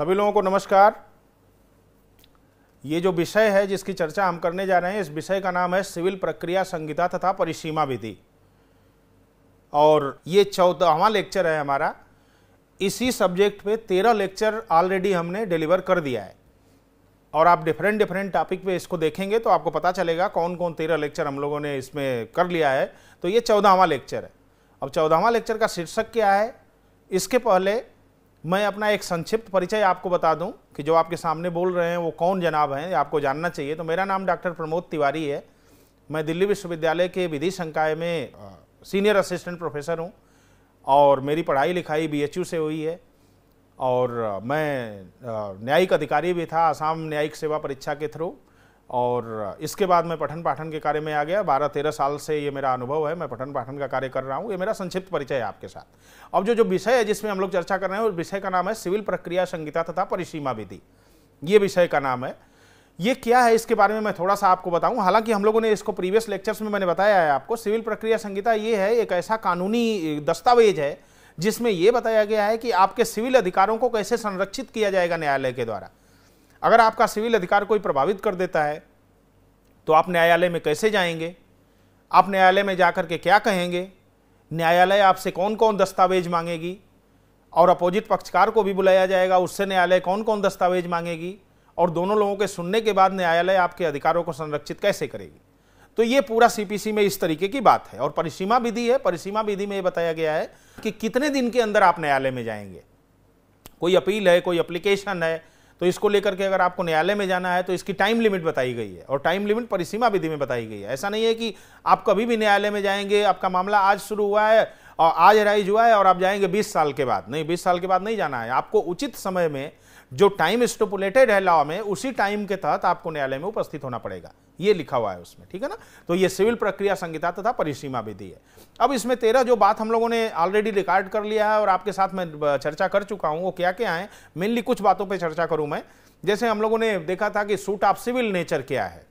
सभी लोगों को नमस्कार ये जो विषय है जिसकी चर्चा हम करने जा रहे हैं इस विषय का नाम है सिविल प्रक्रिया संहिता तथा परिसीमा विधि और ये चौदहवा लेक्चर है हमारा इसी सब्जेक्ट पे तेरह लेक्चर ऑलरेडी हमने डिलीवर कर दिया है और आप डिफरेंट डिफरेंट टॉपिक पे इसको देखेंगे तो आपको पता चलेगा कौन कौन तेरह लेक्चर हम लोगों ने इसमें कर लिया है तो ये चौदहवा लेक्चर है अब चौदहवा लेक्चर का शीर्षक क्या है इसके पहले मैं अपना एक संक्षिप्त परिचय आपको बता दूं कि जो आपके सामने बोल रहे हैं वो कौन जनाब हैं आपको जानना चाहिए तो मेरा नाम डॉक्टर प्रमोद तिवारी है मैं दिल्ली विश्वविद्यालय के विधि संकाय में सीनियर असिस्टेंट प्रोफेसर हूँ और मेरी पढ़ाई लिखाई बीएचयू से हुई है और मैं न्यायिक अधिकारी भी था आसाम न्यायिक सेवा परीक्षा के थ्रू और इसके बाद मैं पठन पाठन के कार्य में आ गया बारह तेरह साल से ये मेरा अनुभव है मैं पठन पाठन का कार्य कर रहा हूँ ये मेरा संक्षिप्त परिचय है आपके साथ अब जो जो विषय है जिसमें हम लोग चर्चा कर रहे हैं उस विषय का नाम है सिविल प्रक्रिया संहिता तथा परिसीमा विधि ये विषय का नाम है ये क्या है इसके बारे में मैं थोड़ा सा आपको बताऊं हालांकि हम लोगों ने इसको प्रीवियस लेक्चर्स में मैंने बताया है आपको सिविल प्रक्रिया संहिता ये है एक ऐसा कानूनी दस्तावेज है जिसमें यह बताया गया है कि आपके सिविल अधिकारों को कैसे संरक्षित किया जाएगा न्यायालय के द्वारा अगर आपका सिविल अधिकार कोई प्रभावित कर देता है तो आप न्यायालय में कैसे जाएंगे आप न्यायालय में जाकर के क्या कहेंगे न्यायालय आपसे कौन कौन दस्तावेज मांगेगी और अपोजिट पक्षकार को भी बुलाया जाएगा उससे न्यायालय कौन कौन दस्तावेज मांगेगी और दोनों लोगों के सुनने के बाद न्यायालय आपके अधिकारों को संरक्षित कैसे करेगी तो ये पूरा सीपीसी में इस तरीके की बात है और परिसीमा विधि है परिसीमा विधि में ये बताया गया है कि कितने दिन के अंदर आप न्यायालय में जाएंगे कोई अपील है कोई अप्लीकेशन है तो इसको लेकर के अगर आपको न्यायालय में जाना है तो इसकी टाइम लिमिट बताई गई है और टाइम लिमिट परिसीमा विधि में बताई गई है ऐसा नहीं है कि आप कभी भी न्यायालय में जाएंगे आपका मामला आज शुरू हुआ है और आज राइज हुआ है और आप जाएंगे बीस साल के बाद नहीं बीस साल के बाद नहीं जाना है आपको उचित समय में जो टाइम स्टोपुलेटेड है लॉ में उसी टाइम के तहत आपको न्यायालय में उपस्थित होना पड़ेगा ये लिखा हुआ है उसमें ठीक है ना तो ये सिविल प्रक्रिया संहिता तथा परिसीमा विधि है अब इसमें तेरह जो बात हम लोगों ने ऑलरेडी रिकॉर्ड कर लिया है और आपके साथ मैं चर्चा कर चुका हूं वो क्या क्या है मेनली कुछ बातों पर चर्चा करूं मैं जैसे हम लोगों ने देखा था कि सूट ऑफ सिविल नेचर क्या है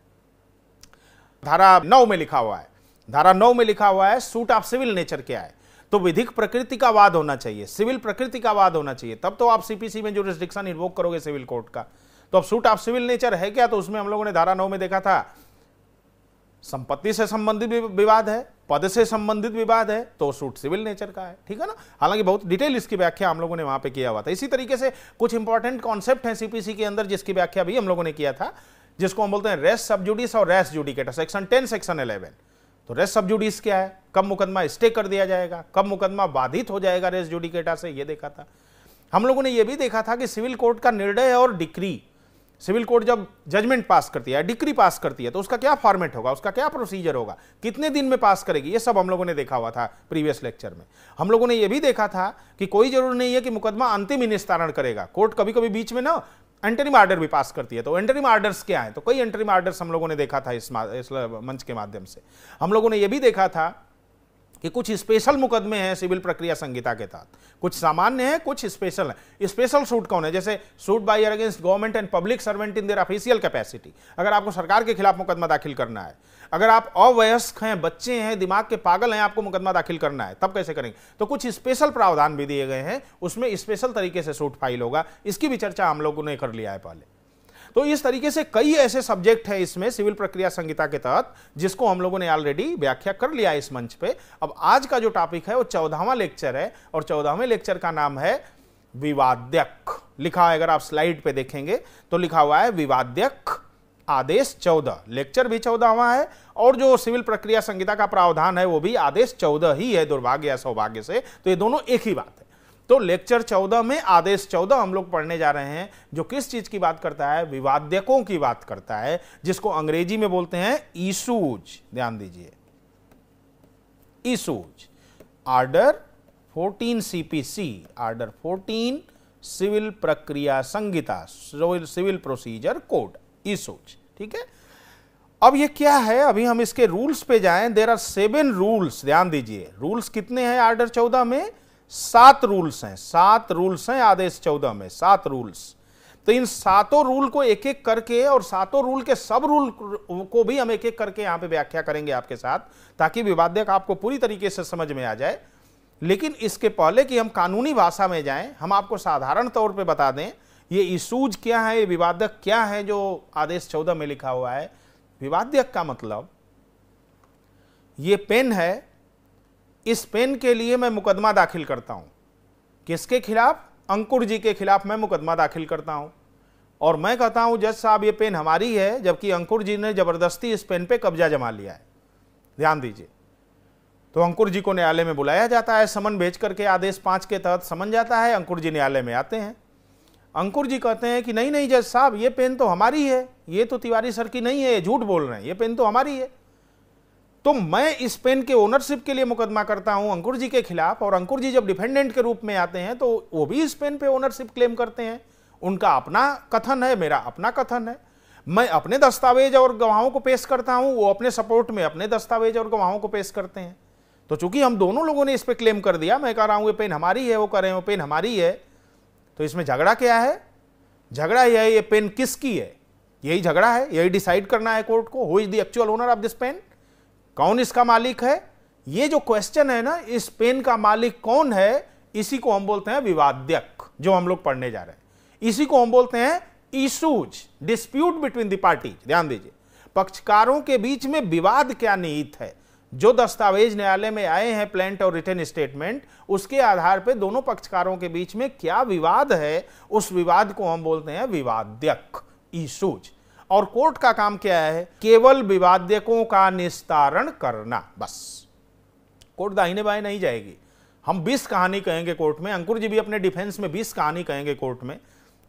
धारा नौ में लिखा हुआ है धारा नौ में लिखा हुआ है सूट ऑफ सिविल नेचर क्या है तो विधिक प्रकृति का वाद होना चाहिए सिविल प्रकृति का वाद होना चाहिए तब तो आप सीपीसी में जो रिस्ट्रिक्शन इन्वोक करोगे सिविल कोर्ट का तो अब सूट ऑफ सिविल नेचर है क्या तो उसमें हम लोगों ने धारा नौ में देखा था संपत्ति से संबंधित विवाद है पद से संबंधित विवाद है तो सूट सिविल नेचर का है ठीक है ना हालांकि बहुत डिटेल इसकी व्याख्या हम लोगों ने वहां पे किया हुआ था इसी तरीके से कुछ इंपॉर्टेंट कॉन्सेप्ट है सीपीसी के अंदर जिसकी व्याख्या भी हम लोगों ने किया था जिसको हम बोलते हैं रेस जुडिस और res judicata section ten section eleven तो रेस सब जुडिस क्या है कब मुकदमा स्टे कर दिया जाएगा कब मुकदमा बाधित हो जाएगा रेस जुडिकेटा से ये देखा था हम लोगों ने ये भी देखा था कि सिविल कोर्ट का निर्णय और डिक्री सिविल कोर्ट जब जजमेंट पास करती है डिक्री पास करती है तो उसका क्या फॉर्मेट होगा उसका क्या प्रोसीजर होगा कितने दिन में पास करेगी ये सब हम लोगों ने देखा हुआ था प्रीवियस लेक्चर में हम लोगों ने ये भी देखा था कि कोई जरूरी नहीं है कि मुकदमा अंतिम ही निस्तारण करेगा कोर्ट कभी कभी बीच में ना एंटरिम आर्डर भी पास करती है तो एंटरिम आर्डर्स क्या है तो कई एंटरिम आर्डर्स हम लोगों ने देखा था इस, इस मंच के माध्यम से हम लोगों ने यह भी देखा था कि कुछ स्पेशल मुकदमे हैं सिविल प्रक्रिया संहिता के तहत कुछ सामान्य हैं कुछ स्पेशल हैं स्पेशल सूट कौन है जैसे suit by against government and public servant in their official capacity अगर आपको सरकार के खिलाफ मुकदमा दाखिल करना है अगर आप अवयस्क हैं बच्चे हैं दिमाग के पागल हैं आपको मुकदमा दाखिल करना है तब कैसे करेंगे तो कुछ स्पेशल प्रावधान भी दिए गए हैं उसमें स्पेशल तरीके से सूट फाइल होगा इसकी भी चर्चा हम लोगों ने कर लिया है पहले तो इस तरीके से कई ऐसे सब्जेक्ट हैं इसमें सिविल प्रक्रिया संहिता के तहत जिसको हम लोगों ने ऑलरेडी व्याख्या कर लिया इस मंच पे अब आज का जो टॉपिक है वो चौदहवा लेक्चर है और चौदहवें लेक्चर का नाम है विवाद्यक लिखा है अगर आप स्लाइड पे देखेंगे तो लिखा हुआ है विवाद्यक आदेश चौदह लेक्चर भी चौदहवा है और जो सिविल प्रक्रिया संहिता का प्रावधान है वो भी आदेश चौदह ही है दुर्भाग्य या सौभाग्य से तो ये दोनों एक ही बात है तो लेक्चर चौदह में आदेश चौदह हम लोग पढ़ने जा रहे हैं जो किस चीज की बात करता है विवाद्यकों की बात करता है जिसको अंग्रेजी में बोलते हैं ईसूज ध्यान दीजिए issues order 14 CPC order 14 civil प्रक्रिया संहिता सिविल प्रोसीजर कोड ईसूज ठीक है अब ये क्या है अभी हम इसके रूल्स पे जाएं देर आर सेवन रूल्स ध्यान दीजिए रूल्स कितने हैं आर्डर चौदह में सात रूल्स हैं सात रूल्स हैं आदेश चौदह में सात रूल्स तो इन सातों रूल को एक एक करके और सातों रूल के सब रूल को भी हम एक एक करके यहां पे व्याख्या करेंगे आपके साथ ताकि विवादक आपको पूरी तरीके से समझ में आ जाए लेकिन इसके पहले कि हम कानूनी भाषा में जाएं हम आपको साधारण तौर पे बता दें ये इशूज क्या है ये विवादक क्या है जो आदेश चौदह में लिखा हुआ है विवादक का मतलब ये पेन है इस पेन के लिए मैं मुकदमा दाखिल करता हूँ किसके खिलाफ अंकुर जी के खिलाफ मैं मुकदमा दाखिल करता हूं और मैं कहता हूँ जज साहब ये पेन हमारी है जबकि अंकुर जी ने ज़बरदस्ती इस पेन पे कब्जा जमा लिया है ध्यान दीजिए तो अंकुर जी को न्यायालय में बुलाया जाता है समन भेज करके आदेश पाँच के तहत समन जाता है अंकुर जी न्यायालय में आते हैं अंकुर जी कहते हैं कि नहीं नहीं जज साहब ये पेन तो हमारी है ये तो तिवारी सर की नहीं है ये झूठ बोल रहे हैं ये पेन तो हमारी है तो मैं इस पेन के ओनरशिप के लिए मुकदमा करता हूं अंकुर जी के खिलाफ और अंकुर जी जब डिफेंडेंट के रूप में आते हैं तो वो भी इस पेन पे ओनरशिप क्लेम करते हैं उनका अपना कथन है मेरा अपना कथन है मैं अपने दस्तावेज और गवाहों को पेश करता हूं वो अपने सपोर्ट में अपने दस्तावेज और गवाहों को पेश करते हैं तो चूंकि हम दोनों लोगों ने इस पर क्लेम कर दिया मैं कह रहा हूं ये पेन हमारी है वो करें रहे हैं वो पेन हमारी है तो इसमें झगड़ा क्या है झगड़ा यह है ये पेन किसकी है यही झगड़ा है यही डिसाइड करना है कोर्ट को who is the actual owner of this pen कौन इसका मालिक है ये जो क्वेश्चन है ना इस पेन का मालिक कौन है इसी को हम बोलते हैं विवाद्यक जो हम लोग पढ़ने जा रहे हैं इसी को हम बोलते हैं इशूज डिस्प्यूट बिटवीन द ध्यान दीजिए पक्षकारों के बीच में विवाद क्या निहित है जो दस्तावेज न्यायालय में आए हैं प्लेंट और रिटर्न स्टेटमेंट उसके आधार पर दोनों पक्षकारों के बीच में क्या विवाद है उस विवाद को हम बोलते हैं विवाद्यक इशूज और कोर्ट का काम क्या है केवल विवादकों का निस्तारण करना बस कोर्ट दाहिने बाएं नहीं जाएगी हम 20 कहानी कहेंगे कोर्ट में अंकुर जी भी अपने डिफेंस में 20 कहानी कहेंगे कोर्ट में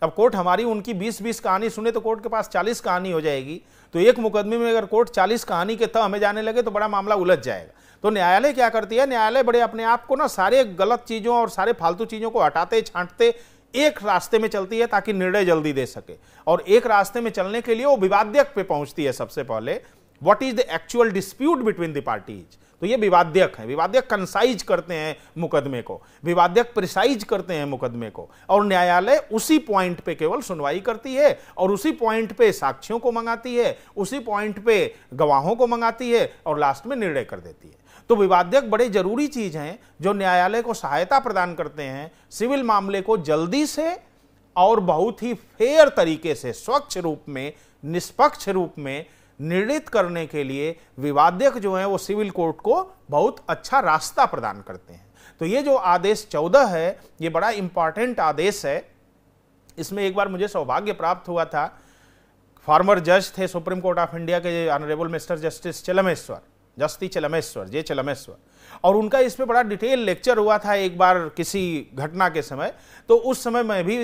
अब कोर्ट हमारी उनकी बीस बीस कहानी सुने तो कोर्ट के पास चालीस कहानी हो जाएगी तो एक मुकदमे में अगर कोर्ट चालीस कहानी के तह हमें जाने लगे तो बड़ा मामला उलझ जाएगा तो न्यायालय क्या करती है न्यायालय बड़े अपने आप को ना सारे गलत चीज़ों और सारे फालतू चीज़ों को हटाते छांटते एक रास्ते में चलती है ताकि निर्णय जल्दी दे सके और एक रास्ते में चलने के लिए वो विवाद्यक पे पहुंचती है सबसे पहले what is the actual dispute between the parties तो ये विवाद्यक है विवाद्यक कंसाइज करते हैं मुकदमे को विवाद्यक प्रिसाइज करते हैं मुकदमे को और न्यायालय उसी पॉइंट पे केवल सुनवाई करती है और उसी पॉइंट पे साक्षियों को मंगाती है उसी पॉइंट पे गवाहों को मंगाती है और लास्ट में निर्णय कर देती है तो विवादक बड़े जरूरी चीज हैं जो न्यायालय को सहायता प्रदान करते हैं सिविल मामले को जल्दी से और बहुत ही फेयर तरीके से स्वच्छ रूप में निष्पक्ष रूप में निर्णित करने के लिए विवादक जो है वो सिविल कोर्ट को बहुत अच्छा रास्ता प्रदान करते हैं तो ये जो आदेश चौदह है ये बड़ा इंपॉर्टेंट आदेश है इसमें एक बार मुझे सौभाग्य प्राप्त हुआ था फॉर्मर जज थे सुप्रीम कोर्ट ऑफ इंडिया के honourable mister justice Chelameswar Jasti Chelameswar जे चलमेश्वर और उनका इस पर बड़ा डिटेल लेक्चर हुआ था एक बार किसी घटना के समय तो उस समय मैं भी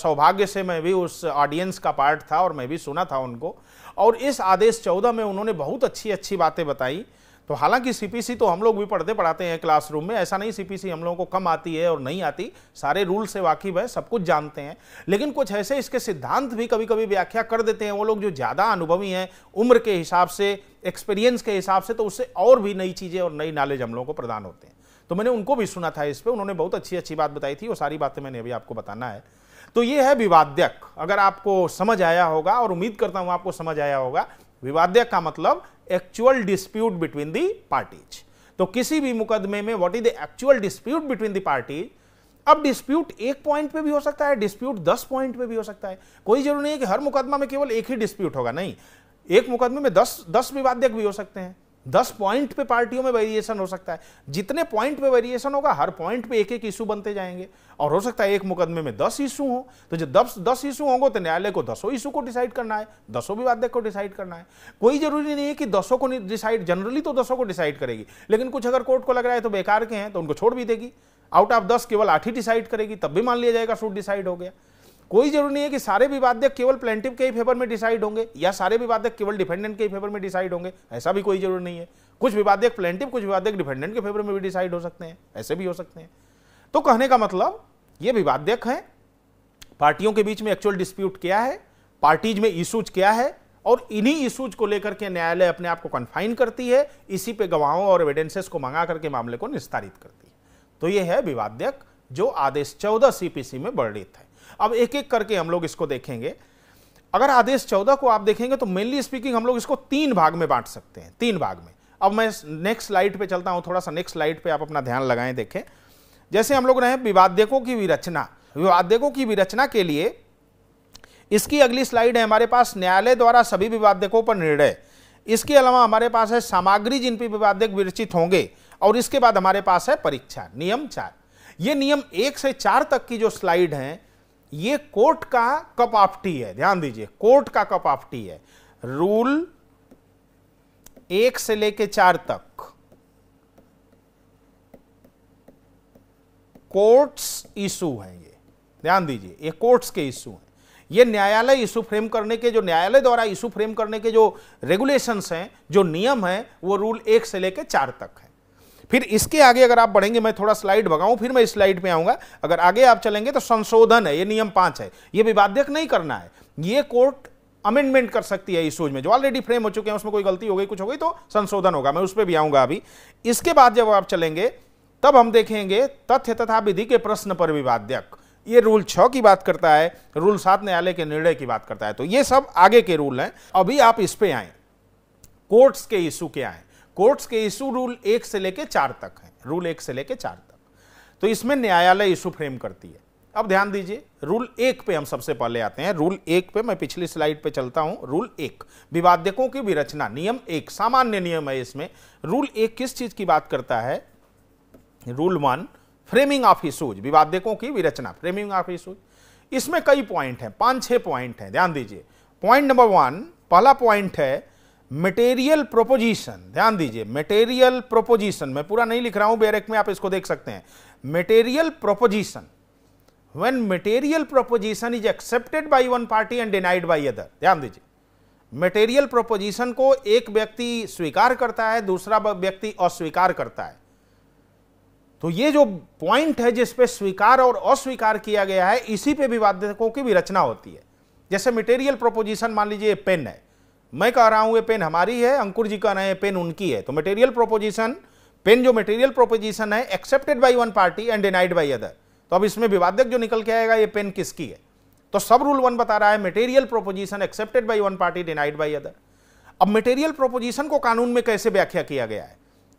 सौभाग्य से मैं भी उस ऑडियंस का पार्ट था और मैं भी सुना था उनको और इस आदेश चौदह में उन्होंने बहुत अच्छी अच्छी बातें बताई तो हालांकि सीपीसी तो हम लोग भी पढ़ते पढ़ाते हैं क्लासरूम में ऐसा नहीं सीपीसी हम लोगों को कम आती है और नहीं आती सारे रूल से वाकिफ है सब कुछ जानते हैं लेकिन कुछ ऐसे इसके सिद्धांत भी कभी कभी व्याख्या कर देते हैं वो लोग जो ज़्यादा अनुभवी हैं उम्र के हिसाब से एक्सपीरियंस के हिसाब से तो उससे और भी नई चीज़ें और नई नॉलेज हम लोगों को प्रदान होते हैं तो मैंने उनको भी सुना था इस पर उन्होंने बहुत अच्छी अच्छी बात बताई थी वो सारी बातें मैंने अभी आपको बताना है तो ये है विवाद्यक अगर आपको समझ आया होगा और उम्मीद करता हूं आपको समझ आया होगा विवाद्यक का मतलब actual dispute between the parties तो किसी भी मुकदमे में what is the actual dispute between the parties अब डिस्प्यूट एक पॉइंट पे भी हो सकता है डिस्प्यूट दस पॉइंट पे भी हो सकता है कोई जरूरी नहीं है कि हर मुकदमा में केवल एक ही डिस्प्यूट होगा नहीं एक मुकदमे में दस दस विवादक भी हो सकते हैं दस पॉइंट पे पार्टियों में वेरिएशन हो सकता है जितने पॉइंट पे वेरिएशन होगा हर पॉइंट पे एक एक इशू बनते जाएंगे और हो सकता है एक मुकदमे में दस इशू हो तो जब दस दस इशू होंगे तो न्यायालय को दसों इशू को डिसाइड करना है दसों विवादक को डिसाइड करना है कोई जरूरी नहीं है कि दसों को डिसाइड जनरली तो दसों को डिसाइड करेगी लेकिन कुछ अगर कोर्ट को लग रहा है तो बेकार के हैं तो उनको छोड़ भी देगी आउट ऑफ दस केवल आठ ही डिसाइड करेगी तब भी मान लिया जाएगा सूट डिसाइड हो गया कोई जरूरी नहीं है कि सारे विवादक केवल प्लेंटिव के ही फेवर में डिसाइड होंगे या सारे विवादक केवल डिफेंडेंट के ही फेवर में डिसाइड होंगे ऐसा भी कोई जरूरी नहीं है कुछ विवादक प्लेंटिव कुछ विवादक डिफेंडेंट के फेवर में भी डिसाइड हो सकते हैं ऐसे भी हो सकते हैं तो कहने का मतलब ये विवादक हैं पार्टियों के बीच में एक्चुअल डिस्प्यूट क्या है पार्टीज में इशूज क्या है और इन्हीं इशूज को लेकर के न्यायालय अपने आप को कन्फाइन करती है इसी पे गवाहों और एविडेंसेस को मंगा करके मामले को निस्तारित करती है तो ये है विवादक जो आदेश चौदह सीपीसी में वर्णित है अब एक एक करके हम लोग इसको देखेंगे अगर आदेश चौदह को आप देखेंगे तो मेनली स्पीकिंग हम लोग इसको तीन भाग में बांट सकते हैं तीन भाग में अब मैं नेक्स्ट स्लाइड पे चलता हूं थोड़ा सा नेक्स्ट स्लाइड पे आप अपना ध्यान लगाएं देखें जैसे हम लोग रहे विवादकों की विरचना विवादकों की विरचना के लिए इसकी अगली स्लाइड है हमारे पास न्यायालय द्वारा सभी विवादकों पर निर्णय इसके अलावा हमारे पास है सामग्री जिन पर विवादक विरचित होंगे और इसके बाद हमारे पास है परीक्षा नियम चार ये नियम एक से चार तक की जो स्लाइड हैं ये कोर्ट का कप ऑफ टी है ध्यान दीजिए कोर्ट का कप ऑफ टी है रूल एक से लेके चार तक कोर्ट्स इशू है ये ध्यान दीजिए ये कोर्ट्स के इशू हैं ये न्यायालय इशू फ्रेम करने के जो न्यायालय द्वारा इशू फ्रेम करने के जो रेगुलेशंस हैं जो नियम है वो रूल एक से लेके चार तक है फिर इसके आगे अगर आप बढ़ेंगे मैं थोड़ा स्लाइड भगाऊं फिर मैं इस स्लाइड पे आऊंगा अगर आगे आप चलेंगे तो संशोधन है ये नियम पांच है ये विवाद्यक नहीं करना है ये कोर्ट अमेंडमेंट कर सकती है इस में जो ऑलरेडी फ्रेम हो चुके हैं उसमें कोई गलती हो गई कुछ हो गई तो संशोधन होगा मैं उस पर भी आऊंगा अभी इसके बाद जब आप चलेंगे तब हम देखेंगे तथ्य तथा विधि के प्रश्न पर विवाद्यक ये रूल छ की बात करता है रूल सात न्यायालय के निर्णय की बात करता है तो ये सब आगे के रूल हैं अभी आप इस पे आए कोर्ट्स के इशू के आए कोर्ट्स के इशू रूल एक से लेके चार तक हैं रूल एक से लेके चार तक तो इसमें न्यायालय इशू फ्रेम करती है अब ध्यान दीजिए रूल एक पे हम सबसे पहले आते हैं रूल एक पे मैं पिछली स्लाइड पे चलता हूं रूल एक विवादकों की विरचना नियम एक सामान्य नियम है इसमें रूल एक किस चीज की बात करता है rule one framing of issues विवादकों की विरचना फ्रेमिंग ऑफ इशूज इसमें कई पॉइंट हैं पांच छह पॉइंट हैं ध्यान दीजिए पॉइंट नंबर वन पहला पॉइंट है मटेरियल प्रोपोजिशन ध्यान दीजिए मटेरियल प्रोपोजिशन मैं पूरा नहीं लिख रहा हूं बेरेक में आप इसको देख सकते हैं material proposition when material proposition is accepted by one party and denied by other ध्यान दीजिए मटेरियल प्रोपोजिशन को एक व्यक्ति स्वीकार करता है दूसरा व्यक्ति अस्वीकार करता है तो ये जो पॉइंट है जिसपे स्वीकार और अस्वीकार किया गया है इसी पे विवादकों की भी रचना होती है जैसे मटेरियल प्रोपोजिशन मान लीजिए पेन है मैं कह रहा हूं ये पेन हमारी है अंकुर जी कह रहे हैं पेन उनकी है तो मटेरियल प्रोपोजिशन पेन जो मटेरियल प्रोपोजिशन है accepted by one party and denied by other तो अब इसमें विवादक जो निकल के आएगा ये पेन किसकी है तो सब रूल वन बता रहा है material proposition accepted by one party denied by other अब मटेरियल प्रोपोजिशन को कानून में कैसे व्याख्या किया गया है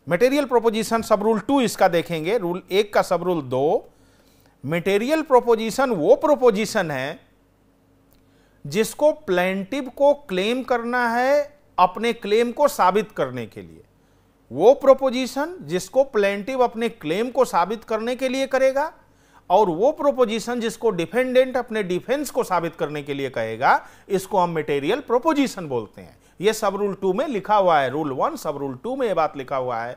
material proposition sub rule two इसका देखेंगे रूल एक का सब रूल दो मटेरियल प्रोपोजिशन वो प्रोपोजिशन है जिसको प्लेंटिव को क्लेम करना है अपने क्लेम को साबित करने के लिए वो प्रोपोजिशन जिसको प्लेंटिव अपने क्लेम को साबित करने के लिए करेगा और वो प्रोपोजिशन जिसको डिफेंडेंट अपने डिफेंस को साबित करने के लिए कहेगा इसको हम मटेरियल प्रोपोजिशन बोलते हैं ये सब रूल टू में लिखा हुआ है rule one sub rule two में ये बात लिखा हुआ है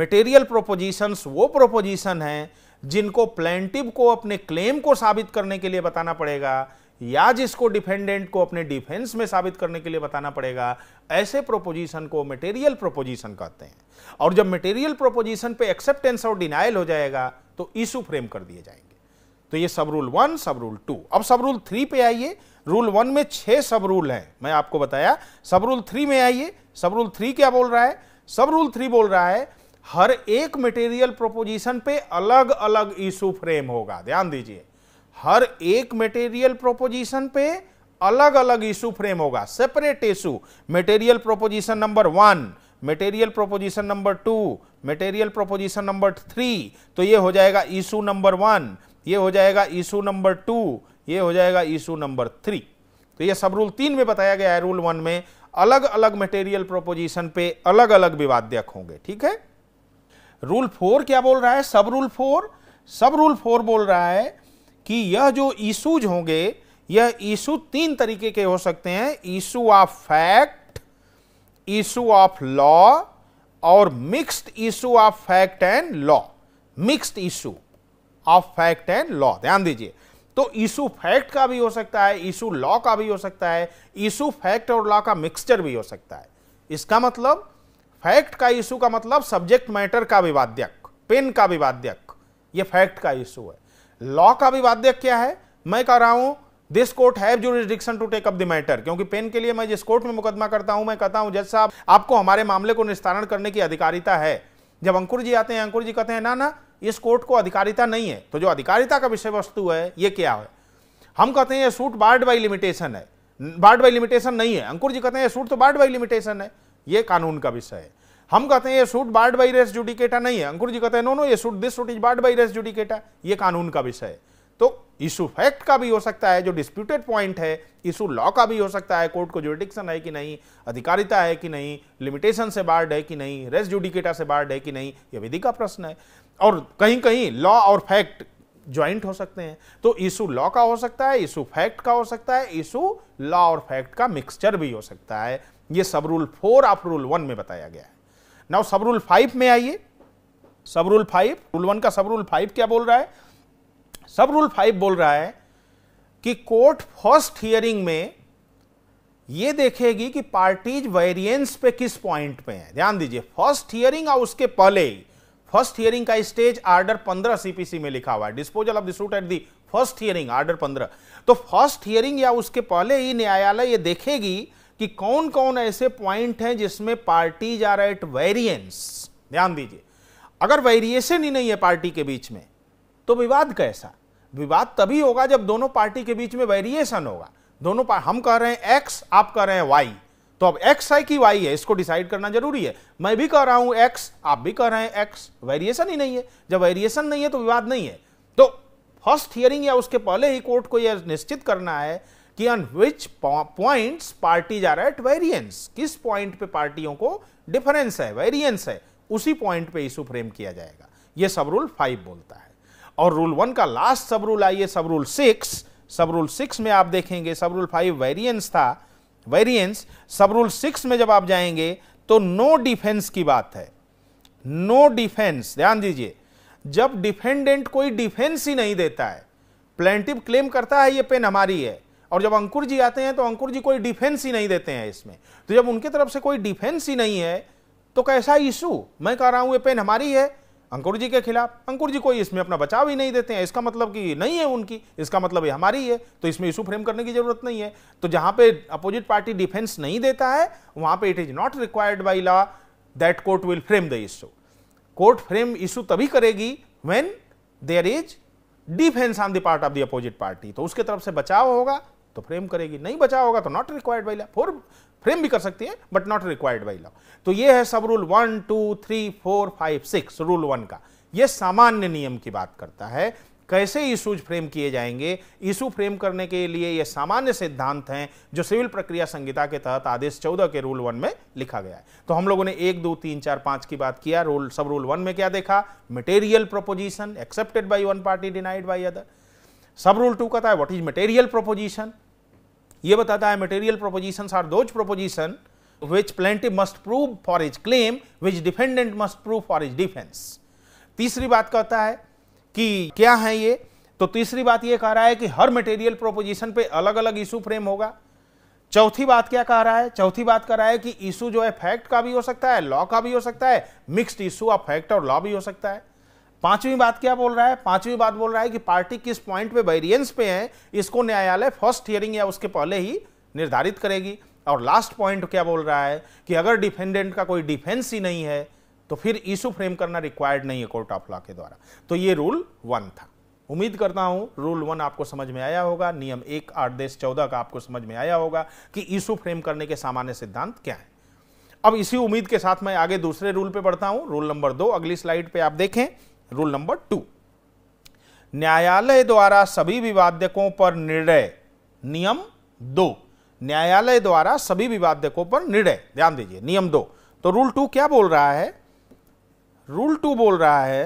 मटेरियल प्रोपोजिशंस वो प्रोपोजिशन हैं जिनको प्लेंटिव को अपने क्लेम को साबित करने के लिए बताना पड़ेगा या जिसको डिफेंडेंट को अपने डिफेंस में साबित करने के लिए बताना पड़ेगा ऐसे प्रोपोजिशन को मटेरियल प्रोपोजिशन कहते हैं और जब मटेरियल प्रोपोजिशन पे एक्सेप्टेंस और डिनाइल हो जाएगा तो इशू फ्रेम कर दिए जाएंगे तो ये sub rule one sub rule two अब सब रूल थ्री पे आइए रूल वन में छह सब रूल हैं मैं आपको बताया सब रूल थ्री में आइए सब रूल थ्री क्या बोल रहा है सब रूल थ्री बोल रहा है हर एक मटेरियल प्रोपोजिशन पे अलग अलग इशू फ्रेम होगा ध्यान दीजिए हर एक मटेरियल प्रोपोजिशन पे अलग अलग इशू फ्रेम होगा separate issue material proposition number one material proposition number two material proposition number three तो ये हो जाएगा इशू नंबर वन ये हो जाएगा इशू नंबर टू ये हो जाएगा इशू नंबर थ्री तो ये सब रूल तीन में बताया गया है रूल वन में अलग अलग मटेरियल प्रोपोजिशन पे अलग अलग विवाद्यक होंगे ठीक है रूल फोर क्या बोल रहा है sub rule four sub rule four बोल रहा है कि यह जो इशूज होंगे यह इशू तीन तरीके के हो सकते हैं issue of fact issue of law और mixed issue of fact and law mixed issue of fact and law ध्यान दीजिए तो इशू फैक्ट का भी हो सकता है इशू लॉ का भी हो सकता है इशू फैक्ट और लॉ का मिक्सचर भी हो सकता है इसका मतलब फैक्ट का इशू का मतलब सब्जेक्ट मैटर का विवाद्यक पेन का विवाद्यक यह फैक्ट का इशू है लॉ का वाद्य क्या है मैं कह रहा हूं this court have jurisdiction to take up the matter क्योंकि पेन के लिए मैं जिस कोर्ट में मुकदमा करता हूं मैं कहता हूं जज साहब आपको हमारे मामले को निस्तारण करने की अधिकारिता है जब अंकुर जी आते हैं अंकुर जी कहते हैं ना ना इस कोर्ट को अधिकारिता नहीं है तो जो अधिकारिता का विषय वस्तु है ये क्या है हम कहते हैं ये सूट बार्ड बाई लिमिटेशन है बार्ड बाई लिमिटेशन नहीं है अंकुर जी कहते हैं ये सूट तो बार्ड बाई लिमिटेशन है ये कानून का विषय है हम कहते हैं ये suit barred by res judicata नहीं है अंकुर जी कहते हैं नो नो ये suit this suit is barred by res judicata ये कानून का विषय है तो इशू फैक्ट का भी हो सकता है जो डिस्प्यूटेड पॉइंट है इशू लॉ का भी हो सकता है कोर्ट को जुडिक्शन है कि नहीं अधिकारिता है कि नहीं लिमिटेशन से बार्ड है कि नहीं रेस जुडिकेटा से बार्ड है कि नहीं ये विधि का प्रश्न है और कहीं कहीं लॉ और फैक्ट ज्वाइंट हो सकते हैं तो इशू लॉ का हो सकता है इशू फैक्ट का हो सकता है इशू लॉ और फैक्ट का मिक्सचर भी हो सकता है ये sub rule four of rule one में बताया गया है नाउ सब रूल फाइव में आइए sub rule five rule one का सब रूल फाइव क्या बोल रहा है सब रूल फाइव बोल रहा है कि कोर्ट फर्स्ट हियरिंग में यह देखेगी कि पार्टीज वेरिएंस पे किस पॉइंट पे है ध्यान दीजिए फर्स्ट हियरिंग और उसके पहले फर्स्ट हियरिंग का स्टेज आर्डर पंद्रह सीपीसी में लिखा हुआ है disposal of the suit at the first hearing order पंद्रह तो फर्स्ट हियरिंग या उसके पहले ही न्यायालय ये देखेगी कि कौन कौन ऐसे पॉइंट हैं जिसमें पार्टीज आर एट वेरिएंस ध्यान दीजिए अगर वेरिएशन ही नहीं है पार्टी के बीच में तो विवाद कैसा विवाद तभी होगा जब दोनों पार्टी के बीच में वेरिएशन होगा दोनों हम कह रहे हैं एक्स आप कह रहे हैं वाई तो अब एक्स है कि वाई है इसको डिसाइड करना जरूरी है मैं भी कह रहा हूं एक्स आप भी कह रहे हैं एक्स वेरिएशन ही नहीं है जब वेरिएशन नहीं है तो विवाद नहीं है तो फर्स्ट हियरिंग या उसके पहले ही कोर्ट को यह निश्चित करना है कि on which points parties are at variance किस पॉइंट पे पार्टियों को डिफरेंस है वेरियंस है उसी पॉइंट पे इशू फ्रेम किया जाएगा ये सब रूल फाइव बोलता है और रूल वन का लास्ट सब रूल आइए sub rule six sub rule six में आप देखेंगे सब रूल फाइव वेरियंस था वेरियंस सब रूल सिक्स में जब आप जाएंगे तो नो no डिफेंस की बात है नो no डिफेंस ध्यान दीजिए जब डिफेंडेंट कोई डिफेंस ही नहीं देता है प्लेंटिव क्लेम करता है ये पेन हमारी है और जब अंकुर जी आते हैं तो अंकुर जी कोई डिफेंस ही नहीं देते हैं इसमें तो जब उनकी तरफ से कोई डिफेंस ही नहीं है तो कैसा इशू मैं कह रहा हूं ये पेन हमारी है अंकुर जी के खिलाफ अंकुर जी कोई इसमें अपना बचाव ही नहीं देते हैं इसका मतलब कि नहीं है उनकी इसका मतलब ये हमारी है तो इसमें इशू फ्रेम करने की जरूरत नहीं है तो जहां पे अपोजिट पार्टी डिफेंस नहीं देता है वहां पे it is not required by law that court will frame the issue court frame issue तभी करेगी when there is defence on the part of the opposite party तो उसके तरफ से बचाव होगा तो फ्रेम करेगी नहीं बचा होगा तो not required by law for frame भी कर सकती है but not required by law तो ये है sub rule one two three four five six rule one का ये सामान्य नियम की बात करता है कैसे इशूज फ्रेम किए जाएंगे इशू फ्रेम करने के लिए ये सामान्य सिद्धांत हैं जो सिविल प्रक्रिया संहिता के तहत आदेश चौदह के रूल वन में लिखा गया है तो हम लोगों ने एक दो तीन चार पांच की बात किया रूल सब रूल वन में क्या देखा material proposition accepted by one party denied by other sub rule two कहता है व्हाट इज मटेरियल प्रोपोजिशन ये बताता है material proposition are those proposition which plaintiff must prove for his claim which defendant must prove for his defence तीसरी बात कहता है कि क्या है ये तो तीसरी बात ये कह रहा है कि हर मटेरियल प्रोपोजिशन पे अलग अलग इशू फ्रेम होगा चौथी बात क्या कह रहा है चौथी बात कह रहा है कि इशू जो है फैक्ट का भी हो सकता है लॉ का भी हो सकता है मिक्स्ड इशू ऑफ फैक्ट और लॉ भी हो सकता है पांचवी बात क्या बोल रहा है पांचवी बात बोल रहा है कि पार्टी किस पॉइंट पे वेरियंस पे है इसको न्यायालय फर्स्ट हियरिंग या उसके पहले ही निर्धारित करेगी और लास्ट पॉइंट क्या बोल रहा है कि अगर डिफेंडेंट का कोई डिफेंस ही नहीं है तो फिर इशू फ्रेम करना रिक्वायर्ड नहीं है कोर्ट ऑफ लॉ के द्वारा तो ये रूल वन था उम्मीद करता हूं रूल वन आपको समझ में आया होगा नियम एक आठ देश चौदह का आपको समझ में आया होगा कि इशू फ्रेम करने के सामान्य सिद्धांत क्या है अब इसी उम्मीद के साथ मैं आगे दूसरे रूल पे बढ़ता हूं रूल नंबर दो अगली स्लाइड पे आप देखें रूल नंबर टू न्यायालय द्वारा सभी विवादकों पर निर्णय नियम दो न्यायालय द्वारा सभी विवादकों पर निर्णय ध्यान दीजिए नियम दो तो रूल टू क्या बोल रहा है रूल टू बोल रहा है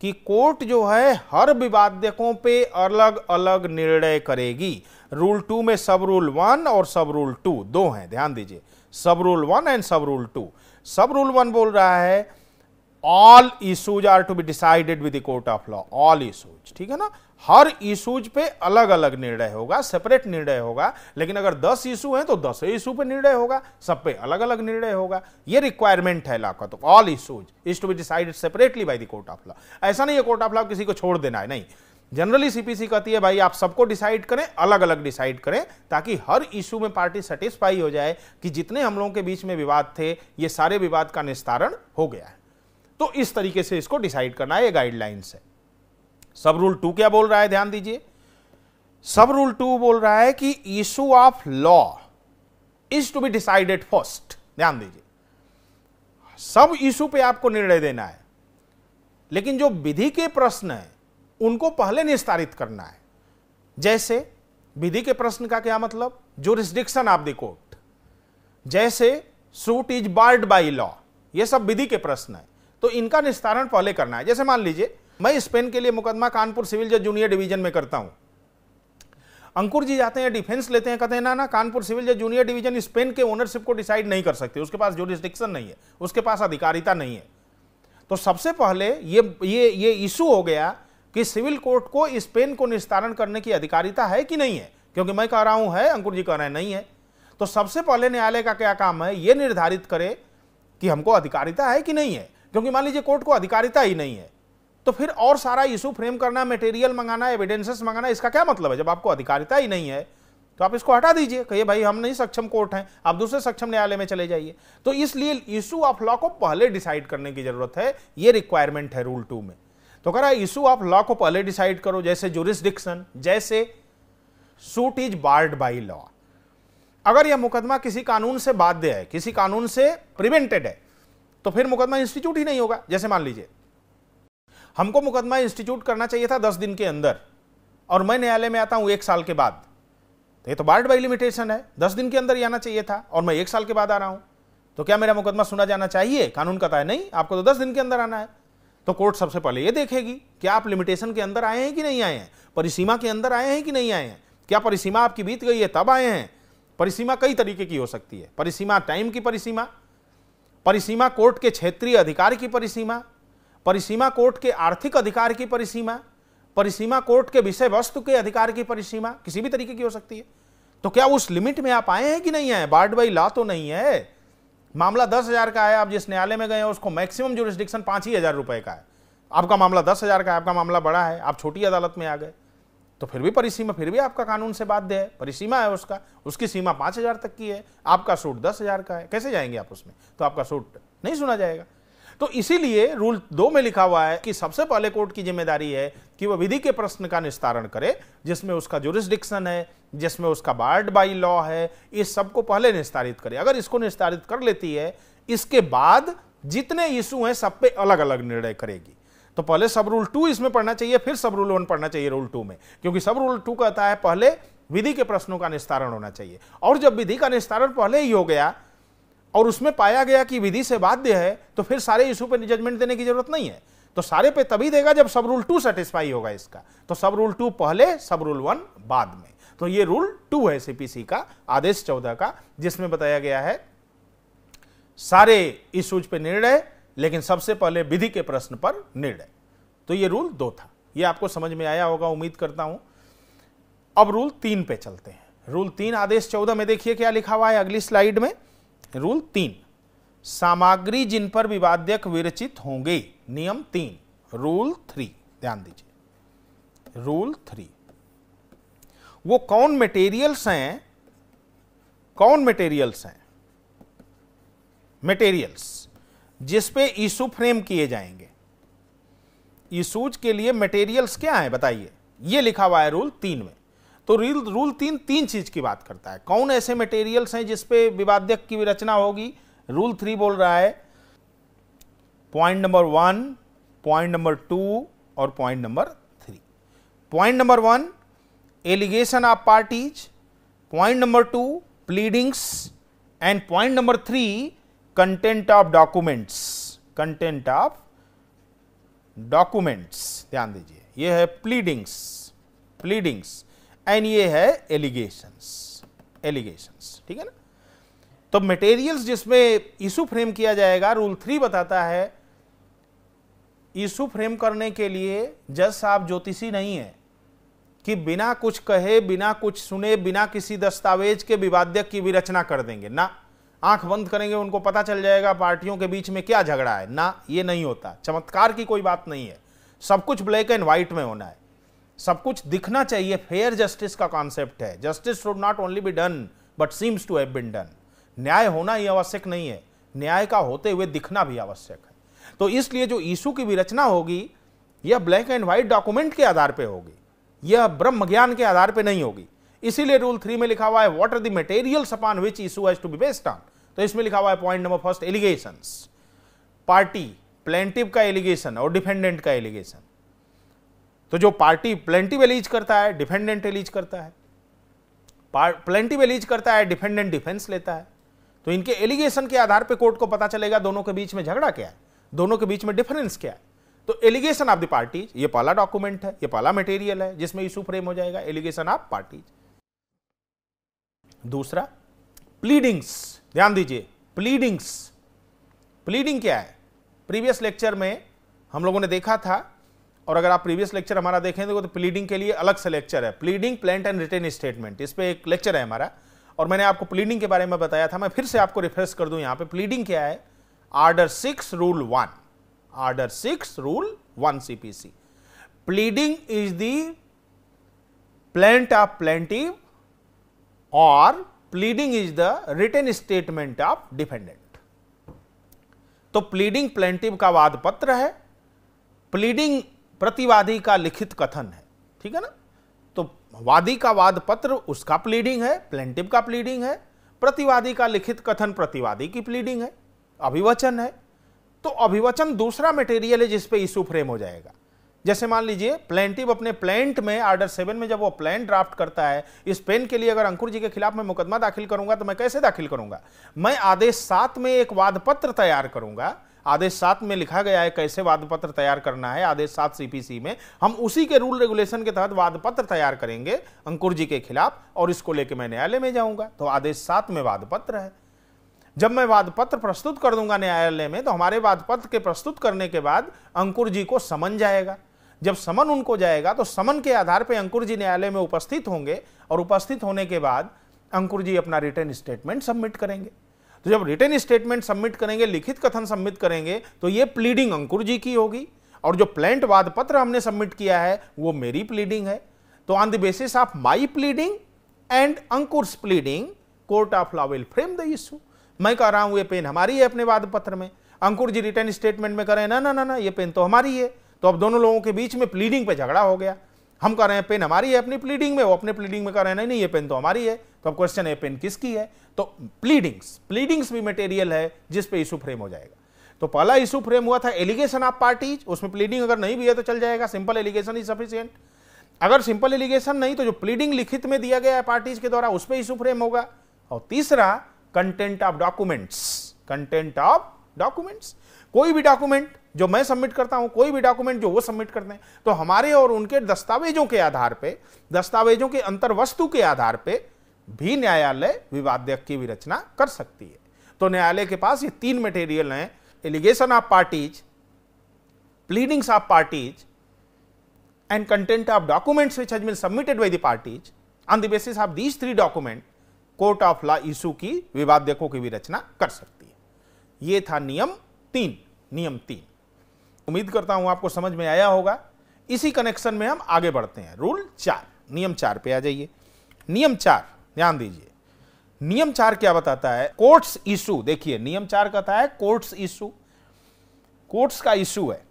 कि कोर्ट जो है हर विवादकों पे अलग अलग निर्णय करेगी रूल टू में सब रूल वन और सब रूल टू दो हैं ध्यान दीजिए sub rule one and sub rule two sub rule one बोल रहा है all issues are to be decided with the court of law all issues ठीक है ना हर इशूज पे अलग अलग निर्णय होगा सेपरेट निर्णय होगा लेकिन अगर 10 इशू हैं तो 10 इशू पे निर्णय होगा सब पे अलग अलग निर्णय होगा ये रिक्वायरमेंट है लॉ तो all issues is to be decided separately by the court of law ऐसा नहीं है कोर्ट ऑफ लॉ किसी को छोड़ देना है नहीं जनरली सीपीसी कहती है भाई आप सबको डिसाइड करें अलग अलग डिसाइड करें ताकि हर इशू में पार्टी सेटिस्फाई हो जाए कि जितने हम लोगों के बीच में विवाद थे ये सारे विवाद का निस्तारण हो गया है तो इस तरीके से इसको डिसाइड करना है गाइडलाइंस है सब रूल टू क्या बोल रहा है ध्यान दीजिए सब रूल टू बोल रहा है कि issue of law is to be decided first ध्यान दीजिए सब इशू पे आपको निर्णय देना है लेकिन जो विधि के प्रश्न है उनको पहले निस्तारित करना है जैसे विधि के प्रश्न का क्या मतलब जो रिस्ट्रिक्शन ऑफ द कोर्ट जैसे suit is barred by law ये सब विधि के प्रश्न है तो इनका निस्तारण पहले करना है जैसे मान लीजिए मैं स्पेन के लिए मुकदमा कानपुर सिविल जज जूनियर डिवीजन में करता हूं अंकुर जी जाते हैं डिफेंस लेते हैं कहते हैं ना ना कानपुर सिविल जज जूनियर डिवीजन स्पेन के ओनरशिप को डिसाइड नहीं कर सकते उसके पास जोरिस्टिक्शन नहीं है उसके पास अधिकारिता नहीं है तो सबसे पहले ये ये ये इशू हो गया कि सिविल कोर्ट को स्पेन को निस्तारण करने की अधिकारिता है कि नहीं है क्योंकि मैं कह रहा हूं है अंकुर जी कह रहे हैं नहीं है तो सबसे पहले न्यायालय का क्या काम है ये निर्धारित करे कि हमको अधिकारिता है कि नहीं है क्योंकि मान लीजिए कोर्ट को अधिकारिता ही नहीं है तो फिर और सारा इशू फ्रेम करना मटेरियल मंगाना एविडेंसेस मंगाना इसका क्या मतलब है जब आपको अधिकारिता ही नहीं है तो आप इसको हटा दीजिए कहिए भाई हम नहीं सक्षम कोर्ट हैं आप दूसरे सक्षम न्यायालय में चले जाइए तो इसलिए इशू ऑफ लॉ को पहले डिसाइड करने की जरूरत है ये रिक्वायरमेंट है रूल टू में तो कह रहा है इशू ऑफ लॉ को पहले डिसाइड करो जैसे जुरिस्डिक्शन जैसे suit is barred by law अगर यह मुकदमा किसी कानून से बाध्य है किसी कानून से प्रिवेंटेड है तो फिर मुकदमा इंस्टीट्यूट ही नहीं होगा जैसे मान लीजिए हमको मुकदमा इंस्टीट्यूट करना चाहिए था दस दिन के अंदर और मैं न्यायालय में आता हूं एक साल के बाद तो ये तो बार्ड बाई लिमिटेशन है दस दिन के अंदर ही आना चाहिए था और मैं एक साल के बाद आ रहा हूं तो क्या मेरा मुकदमा सुना जाना चाहिए कानून कहता है नहीं आपको तो दस दिन के अंदर आना है तो कोर्ट सबसे पहले ये देखेगी कि आप लिमिटेशन के अंदर आए हैं कि नहीं आए हैं परिसीमा के अंदर आए हैं कि नहीं आए हैं क्या परिसीमा आपकी बीत गई है तब आए हैं परिसीमा कई तरीके की हो सकती है परिसीमा टाइम की परिसीमा परिसीमा कोर्ट के क्षेत्रीय अधिकार की परिसीमा परिसीमा कोर्ट के आर्थिक अधिकार की परिसीमा परिसीमा कोर्ट के विषय वस्तु के अधिकार की परिसीमा किसी भी तरीके की हो सकती है तो क्या उस लिमिट में आप आए हैं कि नहीं आए बार्ड बाई ला तो नहीं है मामला दस हजार का है आप जिस न्यायालय में गए उसको मैक्सिमम जुरिस्डिक्शन पांच ही हजार रुपए का है आपका मामला दस हजार का है आपका मामला बड़ा है आप छोटी अदालत में आ गए तो फिर भी परिसीमा फिर भी आपका कानून से बाध्य है परिसीमा है उसका उसकी सीमा पांच हज़ार तक की है आपका सूट दस हज़ार का है कैसे जाएंगे आप उसमें तो आपका सूट नहीं सुना जाएगा तो इसीलिए रूल दो में लिखा हुआ है कि सबसे पहले कोर्ट की जिम्मेदारी है कि वह विधि के प्रश्न का निस्तारण करे जिसमें उसका जुरिस्डिक्शन है जिसमें उसका बार्ड बाई लॉ है इस सबको पहले निस्तारित करे अगर इसको निस्तारित कर लेती है इसके बाद जितने इशू हैं सब पे अलग अलग निर्णय करेगी तो पहले सब रूल टू इसमें पढ़ना चाहिए फिर सब रूल वन पढ़ना चाहिए रूल टू में क्योंकि सब रूल टू कहता है पहले विधि के प्रश्नों का निस्तारण होना चाहिए और जब विधि का निस्तारण पहले ही हो गया और उसमें पाया गया कि विधि से बाध्य है तो फिर सारे इशू पर जजमेंट देने की जरूरत नहीं है तो सारे पे तभी देगा जब सब रूल टू सेटिस्फाई होगा इसका तो सब रूल टू पहले सब रूल वन बाद में तो ये रूल टू है सीपीसी का आदेश चौदह का जिसमें बताया गया है सारे इशूज पे निर्णय लेकिन सबसे पहले विधि के प्रश्न पर निर्णय तो ये रूल दो था ये आपको समझ में आया होगा उम्मीद करता हूं अब रूल तीन पे चलते हैं रूल तीन आदेश चौदह में देखिए क्या लिखा हुआ है अगली स्लाइड में रूल तीन सामग्री जिन पर विवाद्यक विरचित होंगे नियम तीन रूल थ्री ध्यान दीजिए रूल थ्री वो कौन मटेरियल्स हैं कौन मटेरियल्स हैं मटेरियल्स जिसपे इशू फ्रेम किए जाएंगे इशूज के लिए मटेरियल्स क्या है बताइए ये लिखा हुआ है रूल तीन में तो रूल रूल तीन तीन चीज की बात करता है कौन ऐसे मटेरियल्स हैं जिसपे विवाद्यक की रचना होगी रूल थ्री बोल रहा है point number one point number two और point number three point number one allegation of parties point number two pleadings and point number three content of documents content of documents ध्यान दीजिए ये है pleadings pleadings and ये है allegations allegations ठीक है ना तो मटेरियल्स जिसमें इशू फ्रेम किया जाएगा रूल थ्री बताता है इशू फ्रेम करने के लिए जज साहब ज्योतिषी नहीं है कि बिना कुछ कहे बिना कुछ सुने बिना किसी दस्तावेज के विवाद्य की भी रचना कर देंगे ना आंख बंद करेंगे उनको पता चल जाएगा पार्टियों के बीच में क्या झगड़ा है ना ये नहीं होता चमत्कार की कोई बात नहीं है सब कुछ ब्लैक एंड व्हाइट में होना है सब कुछ दिखना चाहिए फेयर जस्टिस का कॉन्सेप्ट है justice should not only be done but seems to have been done न्याय होना ही आवश्यक नहीं है न्याय का होते हुए दिखना भी आवश्यक है तो इसलिए जो ईशु की विरचना होगी यह ब्लैक एंड व्हाइट डॉक्यूमेंट के आधार पर होगी यह ब्रह्म ज्ञान के आधार पर नहीं होगी इसीलिए रूल थ्री में लिखा हुआ है what are the materials upon which issue has to be based on तो इसमें लिखा हुआ है point number first allegation party plaintiff का एलिगेशन और डिफेंडेंट का एलिगेशन तो जो पार्टी प्लेंटिव एलिज करता है डिफेंडेंट एलिज करता है प्लेंटिव एलिज करता है डिफेंडेंट डिफेंस लेता है तो इनके एलिगेशन के आधार पर कोर्ट को पता चलेगा दोनों के बीच में झगड़ा क्या है दोनों के बीच में डिफरेंस क्या है तो एलिगेशन ऑफ द पार्टीज ये पहला डॉक्यूमेंट है ये पहला मटेरियल है जिसमें इशू फ्रेम हो जाएगा एलिगेशन ऑफ पार्टीज दूसरा प्लीडिंग्स ध्यान दीजिए प्लीडिंग्स प्लीडिंग क्या है प्रीवियस लेक्चर में हम लोगों ने देखा था और अगर आप प्रीवियस लेक्चर हमारा देखेंगे तो प्लीडिंग के लिए अलग से लेक्चर है pleading plaint and written statement इस पर एक लेक्चर है हमारा और मैंने आपको प्लीडिंग के बारे में बताया था मैं फिर से आपको रिफ्रेश कर दूं यहां पे प्लीडिंग क्या है order six rule one order six rule one CPC pleading is the plaint of plaintiff or pleading is the written statement of defendant. तो प्लीडिंग plaintiff का वाद पत्र है प्लीडिंग प्रतिवादी का लिखित कथन है ठीक है ना तो वादी का वाद पत्र उसका प्लीडिंग है प्लेंटिव का प्लीडिंग है प्रतिवादी का लिखित कथन प्रतिवादी की प्लीडिंग है अभिवचन है तो अभिवचन दूसरा मटेरियल है जिसपे इशू फ्रेम हो जाएगा जैसे मान लीजिए प्लेंटिव अपने प्लेंट में आर्डर सेवन में जब वो प्लान ड्राफ्ट करता है इस पेन के लिए अगर अंकुर जी के खिलाफ मैं मुकदमा दाखिल करूंगा तो मैं कैसे दाखिल करूंगा मैं आदेश सात में एक वादपत्र तैयार करूंगा आदेश सात में लिखा गया है कैसे वादपत्र तैयार करना है आदेश सात सीपीसी में हम उसी के रूल रेगुलेशन के तहत वादपत्र तैयार करेंगे अंकुर जी के खिलाफ और इसको लेके मैं न्यायालय में जाऊंगा तो आदेश सात में वादपत्र है जब मैं वादपत्र प्रस्तुत कर दूंगा न्यायालय में तो हमारे वादपत्र के प्रस्तुत करने के बाद अंकुर जी को समन जाएगा जब समन उनको जाएगा तो समन के आधार पर अंकुर जी न्यायालय में उपस्थित होंगे और उपस्थित होने के बाद अंकुर जी अपना रिटर्न स्टेटमेंट सबमिट करेंगे तो जब रिटर्न स्टेटमेंट सबमिट करेंगे लिखित कथन सबमिट करेंगे तो ये प्लीडिंग अंकुर जी की होगी और जो प्लेंट वाद पत्र हमने सबमिट किया है वो मेरी प्लीडिंग है तो on the basis of my pleading and Ankur pleading court of law will frame the issue मैं कह रहा हूं ये पेन हमारी है अपने वाद पत्र में अंकुर जी रिटर्न स्टेटमेंट में करें ना ना ना ना ये पेन तो हमारी है तो अब दोनों लोगों के बीच में प्लीडिंग पे झगड़ा हो गया हम कह रहे हैं पेन हमारी है अपनी प्लीडिंग में वो अपने प्लीडिंग में कह रहे हैं नहीं नहीं ये पेन तो हमारी है तो अब क्वेश्चन है पेन किसकी है तो प्लीडिंग्स प्लीडिंग्स भी मटेरियल है जिस पे इशू फ्रेम हो जाएगा तो पहला इशू फ्रेम हुआ था एलिगेशन ऑफ पार्टीज उसमें प्लीडिंग अगर नहीं भी है तो चल जाएगा सिंपल एलिगेशन इज सफिशियंट अगर सिंपल एलिगेशन नहीं तो जो प्लीडिंग लिखित में दिया गया है पार्टीज के द्वारा उस पर इशू फ्रेम होगा और तीसरा content of documents content of documents कोई भी डॉक्यूमेंट जो मैं सबमिट करता हूं कोई भी डॉक्यूमेंट जो वो सबमिट करते हैं तो हमारे और उनके दस्तावेजों के आधार पर दस्तावेजों के अंतर्वस्तु के आधार पर भी न्यायालय विवाद की विरचना कर सकती है तो न्यायालय के पास ये तीन मटेरियल हैं allegation of parties pleadings of parties and content of documents which has been submitted by the parties on the basis of these three document court of law की विवादकों की भी रचना कर सकती है ये था नियम तीन नियम तीन उम्मीद करता हूं आपको समझ में आया होगा इसी कनेक्शन में हम आगे बढ़ते हैं रूल चार नियम चार पे आ जाइए नियम चार ध्यान दीजिए नियम चार क्या बताता है कोर्ट्स इशू देखिए नियम चार कहता है कोर्ट्स इशू कोर्ट्स का इशू है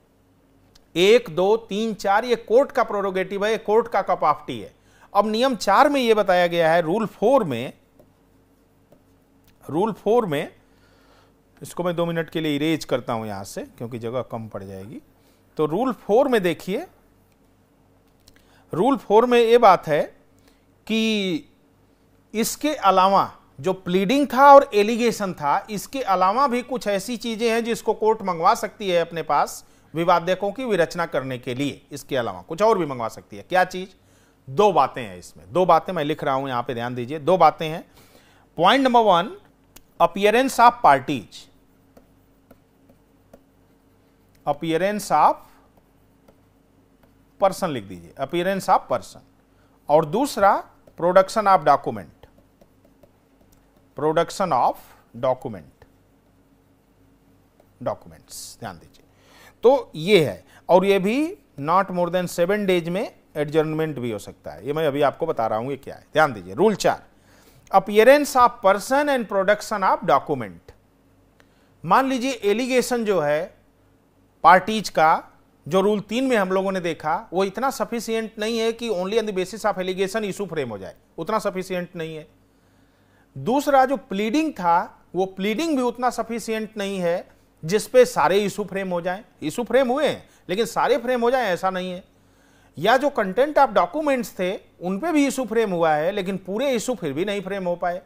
एक दो तीन चार ये कोर्ट का प्रोरोगेटिव है कोर्ट का कपाफ्टी है अब नियम चार में यह बताया गया है रूल फोर में रूल फोर में इसको मैं दो मिनट के लिए इरेज करता हूं यहां से क्योंकि जगह कम पड़ जाएगी तो रूल फोर में देखिए रूल फोर में ये बात है कि इसके अलावा जो प्लीडिंग था और एलिगेशन था इसके अलावा भी कुछ ऐसी चीज़ें हैं जिसको कोर्ट मंगवा सकती है अपने पास विवादकों की विरचना करने के लिए इसके अलावा कुछ और भी मंगवा सकती है क्या चीज़ दो बातें हैं इसमें दो बातें मैं लिख रहा हूं यहां पे ध्यान दीजिए दो बातें हैं point number one appearance of parties appearance of person लिख दीजिए अपियरेंस ऑफ पर्सन और दूसरा production of document production of document documents ध्यान दीजिए तो ये है और ये भी not more than seven days में एडजर्नमेंट भी हो सकता है ये मैं अभी आपको बता रहा हूं ये क्या है ध्यान दीजिए रूल चार appearance of person and production of document मान लीजिए एलिगेशन जो है पार्टीज का जो रूल तीन में हम लोगों ने देखा वो इतना सफिशियंट नहीं है कि only on the basis of allegation issue frame हो जाए उतना सफिशियंट नहीं है दूसरा जो प्लीडिंग था वो प्लीडिंग भी उतना सफिशियंट नहीं है जिसपे सारे इशू फ्रेम हो जाए इशू फ्रेम हुए हैं लेकिन सारे फ्रेम हो जाए ऐसा नहीं है या जो कंटेंट ऑफ डॉक्यूमेंट्स थे उन पे भी इशू फ्रेम हुआ है लेकिन पूरे इशू फिर भी नहीं फ्रेम हो पाए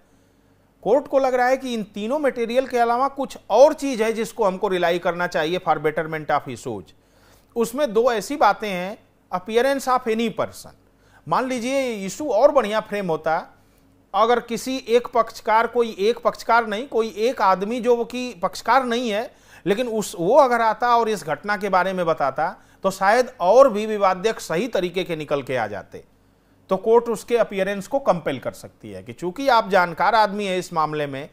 कोर्ट को लग रहा है कि इन तीनों मटेरियल के अलावा कुछ और चीज़ है जिसको हमको रिलाई करना चाहिए फॉर बेटरमेंट ऑफ इशूज उसमें दो ऐसी बातें हैं अपियरेंस ऑफ एनी पर्सन मान लीजिए इशू और बढ़िया फ्रेम होता अगर किसी एक पक्षकार कोई एक पक्षकार नहीं कोई एक आदमी जो कि पक्षकार नहीं है लेकिन उस वो अगर आता और इस घटना के बारे में बताता तो शायद और भी विवादक सही तरीके के निकल के आ जाते तो कोर्ट उसके अपियरेंस को कंपेल कर सकती है कि चूंकि आप जानकार आदमी है इस मामले में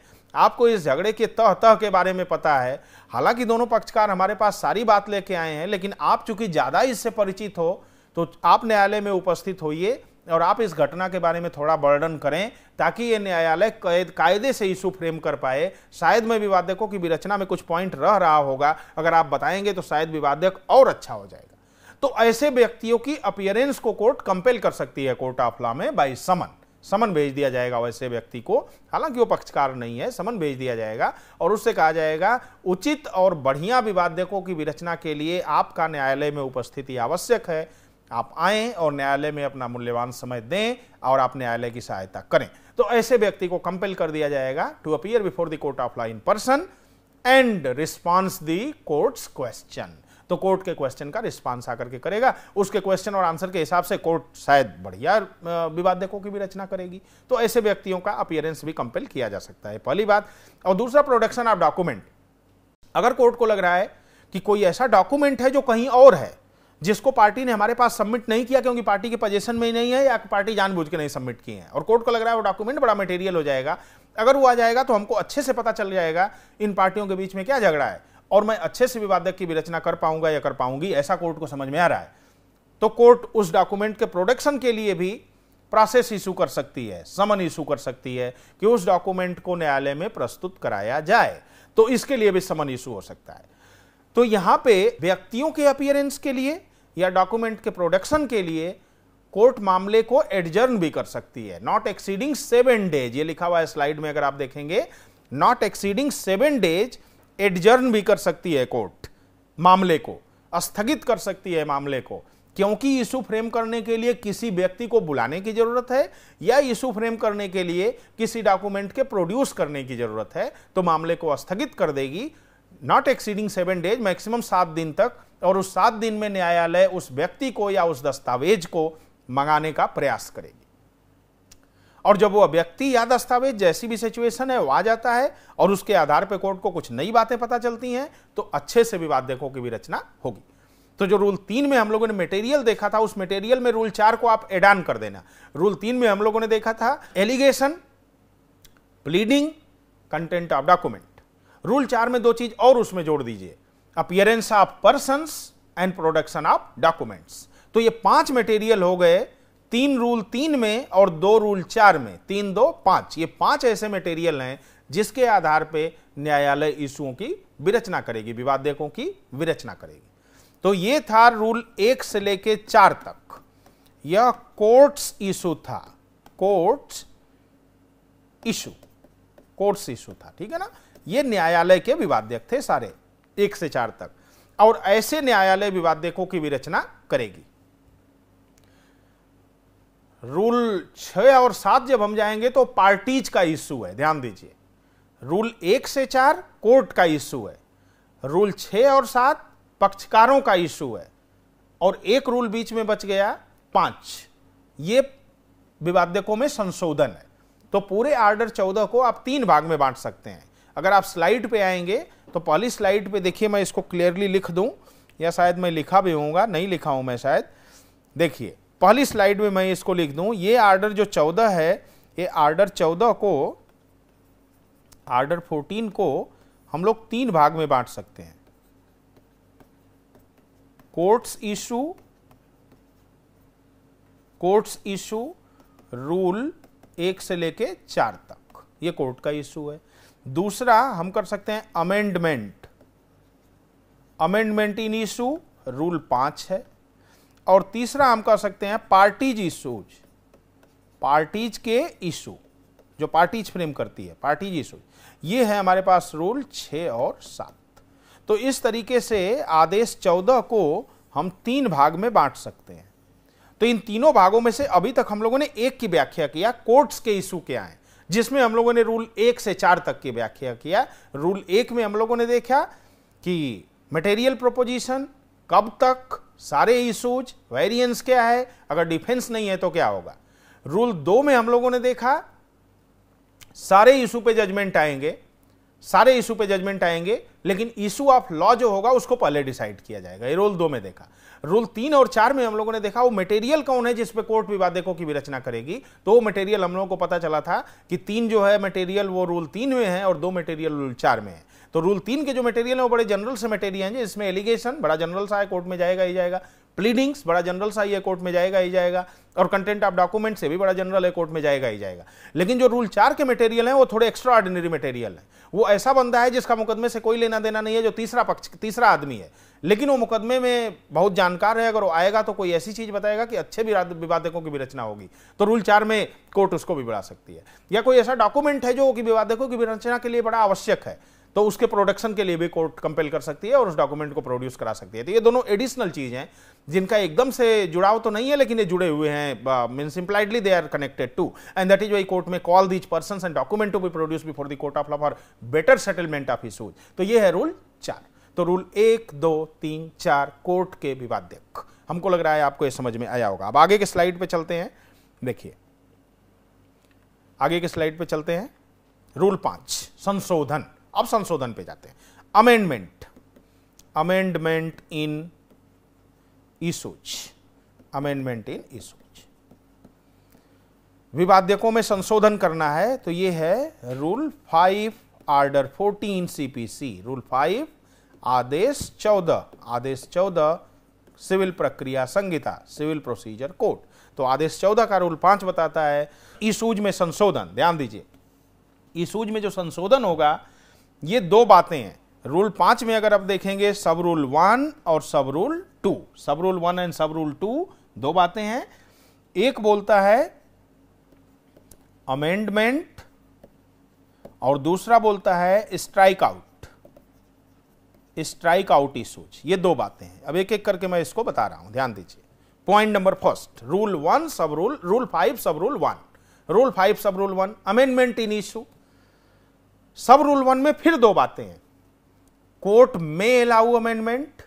आपको इस झगड़े के तह तह के बारे में पता है हालांकि दोनों पक्षकार हमारे पास सारी बात लेके आए हैं लेकिन आप चूंकि ज़्यादा इससे परिचित हो तो आप न्यायालय में उपस्थित होइए और आप इस घटना के बारे में थोड़ा वर्णन करें ताकि ये न्यायालय कैद कायदे से इशू फ्रेम कर पाए शायद मैं विवादकों की विरचना में कुछ पॉइंट रह रहा होगा अगर आप बताएंगे तो शायद विवादक और अच्छा हो जाएगा तो ऐसे व्यक्तियों की अपियरेंस को कोर्ट कंपेल कर सकती है कोर्ट ऑफ लॉ में बाई समन समन भेज दिया जाएगा वैसे व्यक्ति को हालांकि वो पक्षकार नहीं है समन भेज दिया जाएगा और उससे कहा जाएगा उचित और बढ़िया विवादकों की विरचना के लिए आपका न्यायालय में उपस्थिति आवश्यक है आप आएँ और न्यायालय में अपना मूल्यवान समय दें और आप न्यायालय की सहायता करें तो ऐसे व्यक्ति को कंपेल कर दिया जाएगा to appear before the court of line person and response the court's question तो कोर्ट के क्वेश्चन का रिस्पांस आकर के करेगा उसके क्वेश्चन और आंसर के हिसाब से कोर्ट शायद बढ़िया विवादकों की भी रचना करेगी तो ऐसे व्यक्तियों का अपियरेंस भी कंपेल किया जा सकता है पहली बात और दूसरा प्रोडक्शन ऑफ डॉक्यूमेंट अगर कोर्ट को लग रहा है कि कोई ऐसा डॉक्यूमेंट है जो कहीं और है जिसको पार्टी ने हमारे पास सबमिट नहीं किया क्योंकि पार्टी के पोजेशन में ही नहीं है या पार्टी जानबूझ के नहीं सबमिट किए हैं और कोर्ट को लग रहा है वो डॉक्यूमेंट बड़ा मटेरियल हो जाएगा अगर वो आ जाएगा तो हमको अच्छे से पता चल जाएगा इन पार्टियों के बीच में क्या झगड़ा है और मैं अच्छे से विवादक की विरचना कर पाऊंगा या कर पाऊंगी ऐसा कोर्ट को समझ में आ रहा है तो कोर्ट उस डॉक्यूमेंट के प्रोडक्शन के लिए भी प्रोसेस इशू कर सकती है समन इशू कर सकती है कि उस डॉक्यूमेंट को न्यायालय में प्रस्तुत कराया जाए तो इसके लिए भी समन इशू हो सकता है तो यहां पे व्यक्तियों के अपियरेंस के लिए या डॉक्यूमेंट के प्रोडक्शन के लिए कोर्ट मामले को एडजर्न भी कर सकती है नॉट एक्सीडिंग सेवन डेज ये लिखा हुआ है स्लाइड में अगर आप देखेंगे not exceeding seven days adjourn भी कर सकती है कोर्ट मामले को स्थगित कर सकती है मामले को क्योंकि इशू फ्रेम करने के लिए किसी व्यक्ति को बुलाने की जरूरत है या इशू फ्रेम करने के लिए किसी डॉक्यूमेंट के प्रोड्यूस करने की जरूरत है तो मामले को स्थगित कर देगी not exceeding seven days maximum सात दिन तक और उस सात दिन में न्यायालय उस व्यक्ति को या उस दस्तावेज को मंगाने का प्रयास करेगी और जब वो व्यक्ति या दस्तावेज जैसी भी सिचुएशन है वो आ जाता है और उसके आधार पर कोर्ट को कुछ नई बातें पता चलती हैं तो अच्छे से देखो की भी रचना होगी तो जो रूल तीन में हम लोगों ने मटेरियल देखा था उस मटेरियल में रूल चार को आप एडान कर देना रूल तीन में हम लोगों ने देखा था allegation pleading content of document rule चार में दो चीज और उसमें जोड़ दीजिए appearance of person and production of documents तो ये पांच मटेरियल हो गए तीन रूल तीन में और दो रूल चार में तीन दो पांच ये पांच ऐसे मटेरियल हैं जिसके आधार पे न्यायालय इशुओं की विरचना करेगी विवादकों की विरचना करेगी तो ये था रूल एक से लेके चार तक यह कोर्ट्स इशू था कोर्ट्स इशू कोर्ट्स इशू था ठीक है ना ये न्यायालय के विवादक थे सारे एक से चार तक और ऐसे न्यायालय विवादकों की भी रचना करेगी रूल छ और सात जब हम जाएंगे तो पार्टीज का इश्यू है ध्यान दीजिए रूल एक से चार कोर्ट का इश्यू है रूल छ और सात पक्षकारों का इश्यू है और एक रूल बीच में बच गया पांच ये विवादकों में संशोधन है तो पूरे आर्डर चौदह को आप तीन भाग में बांट सकते हैं अगर आप स्लाइड पे आएंगे तो पहली स्लाइड पे देखिए मैं इसको क्लियरली लिख दूं या शायद मैं लिखा भी हूँगा नहीं लिखा हूं मैं शायद देखिए पहली स्लाइड में मैं इसको लिख दूं ये आर्डर जो चौदह है ये आर्डर चौदह को आर्डर फोर्टीन को हम लोग तीन भाग में बांट सकते हैं court's issue court's issue rule एक से लेके चार तक ये कोर्ट का इशू है दूसरा हम कर सकते हैं amendment amendment in issue rule पांच है और तीसरा हम कर सकते हैं पार्टीज इशूज पार्टीज के इशू जो पार्टीज फ्रेम करती है पार्टीज इशूज ये है हमारे पास रूल छ और सात तो इस तरीके से आदेश चौदह को हम तीन भाग में बांट सकते हैं तो इन तीनों भागों में से अभी तक हम लोगों ने एक की व्याख्या किया कोर्ट्स के इशू क्या है जिसमें हम लोगों ने रूल एक से चार तक की व्याख्या किया रूल एक में हम लोगों ने देखा कि मटेरियल प्रोपोजिशन कब तक सारे इशूज वेरिएंस क्या है अगर डिफेंस नहीं है तो क्या होगा रूल दो में हम लोगों ने देखा सारे इशू पे जजमेंट आएंगे सारे इशू पे जजमेंट आएंगे लेकिन इशू ऑफ लॉ जो होगा उसको पहले डिसाइड किया जाएगा ये रूल दो में देखा रूल तीन और चार में हम लोगों ने देखा वो मटेरियल कौन है जिसपे कोर्ट विवादकों की विरचना करेगी तो वो मटेरियल हम लोगों को पता चला था कि तीन जो है मटेरियल वो रूल तीन में है और दो मटेरियल रूल चार में है तो रूल तीन के जो मटेरियल है वो बड़े जनरल से मटेरियल हैं जिसमें एलिगेशन बड़ा जनरल सा है कोर्ट में जाएगा ही जाएगा प्लीडिंग्स बड़ा जनरल सा ही है कोर्ट में जाएगा ही जाएगा और कंटेंट ऑफ डॉक्यूमेंट से भी बड़ा जनरल है कोर्ट में जाएगा ही जाएगा लेकिन जो रूल चार के मटेरियल हैं वो थोड़े एक्स्ट्रा ऑर्डिनरी मटेरियल हैं वो ऐसा बंदा है जिसका मुकदमे से कोई लेना देना नहीं है जो तीसरा पक्ष तीसरा आदमी है लेकिन वो मुकदमे में बहुत जानकार है अगर वो आएगा तो कोई ऐसी चीज़ बताएगा कि अच्छे विवादकों की भी रचना होगी तो रूल चार में कोर्ट उसको भी बढ़ा सकती है या कोई ऐसा डॉक्यूमेंट है जो कि विवादकों की भी रचना के लिए बड़ा आवश्यक है तो उसके प्रोडक्शन के लिए भी कोर्ट कंपेल कर सकती है और उस डॉक्यूमेंट को प्रोड्यूस करा सकती है तो ये दोनों एडिशनल चीज़ हैं जिनका एकदम से जुड़ाव तो नहीं है लेकिन ये जुड़े हुए हैं mean impliedly they are connected to and that is why court may call these person and document to be produce before the court of law for better settlement of issues तो ये है रूल चार तो rule एक दो तीन चार court के विवादक हमको लग रहा है आपको ये समझ में आया होगा अब आगे के स्लाइड पे चलते हैं देखिए आगे के स्लाइड पे चलते हैं रूल पांच संशोधन अब संशोधन पे जाते हैं amendment amendment in issues amendment in issues विवादकों में संशोधन करना है तो ये है rule five order fourteen CPC rule five आदेश चौदह आदेश चौदह सिविल प्रक्रिया संहिता सिविल प्रोसीजर कोड तो आदेश चौदह का रूल पांच बताता है ईसूज में संशोधन ध्यान दीजिए ईसूज में जो संशोधन होगा ये दो बातें हैं रूल पांच में अगर आप देखेंगे सब रूल वन और sub rule two sub rule one and sub rule two दो बातें हैं एक बोलता है अमेंडमेंट और दूसरा बोलता है strike out strike out issues ये दो बातें हैं अब एक एक करके मैं इसको बता रहा हूं ध्यान दीजिए point number first rule one sub rule rule five sub rule one rule five sub rule one amendment in issue sub rule one में फिर दो बातें हैं court may allow amendment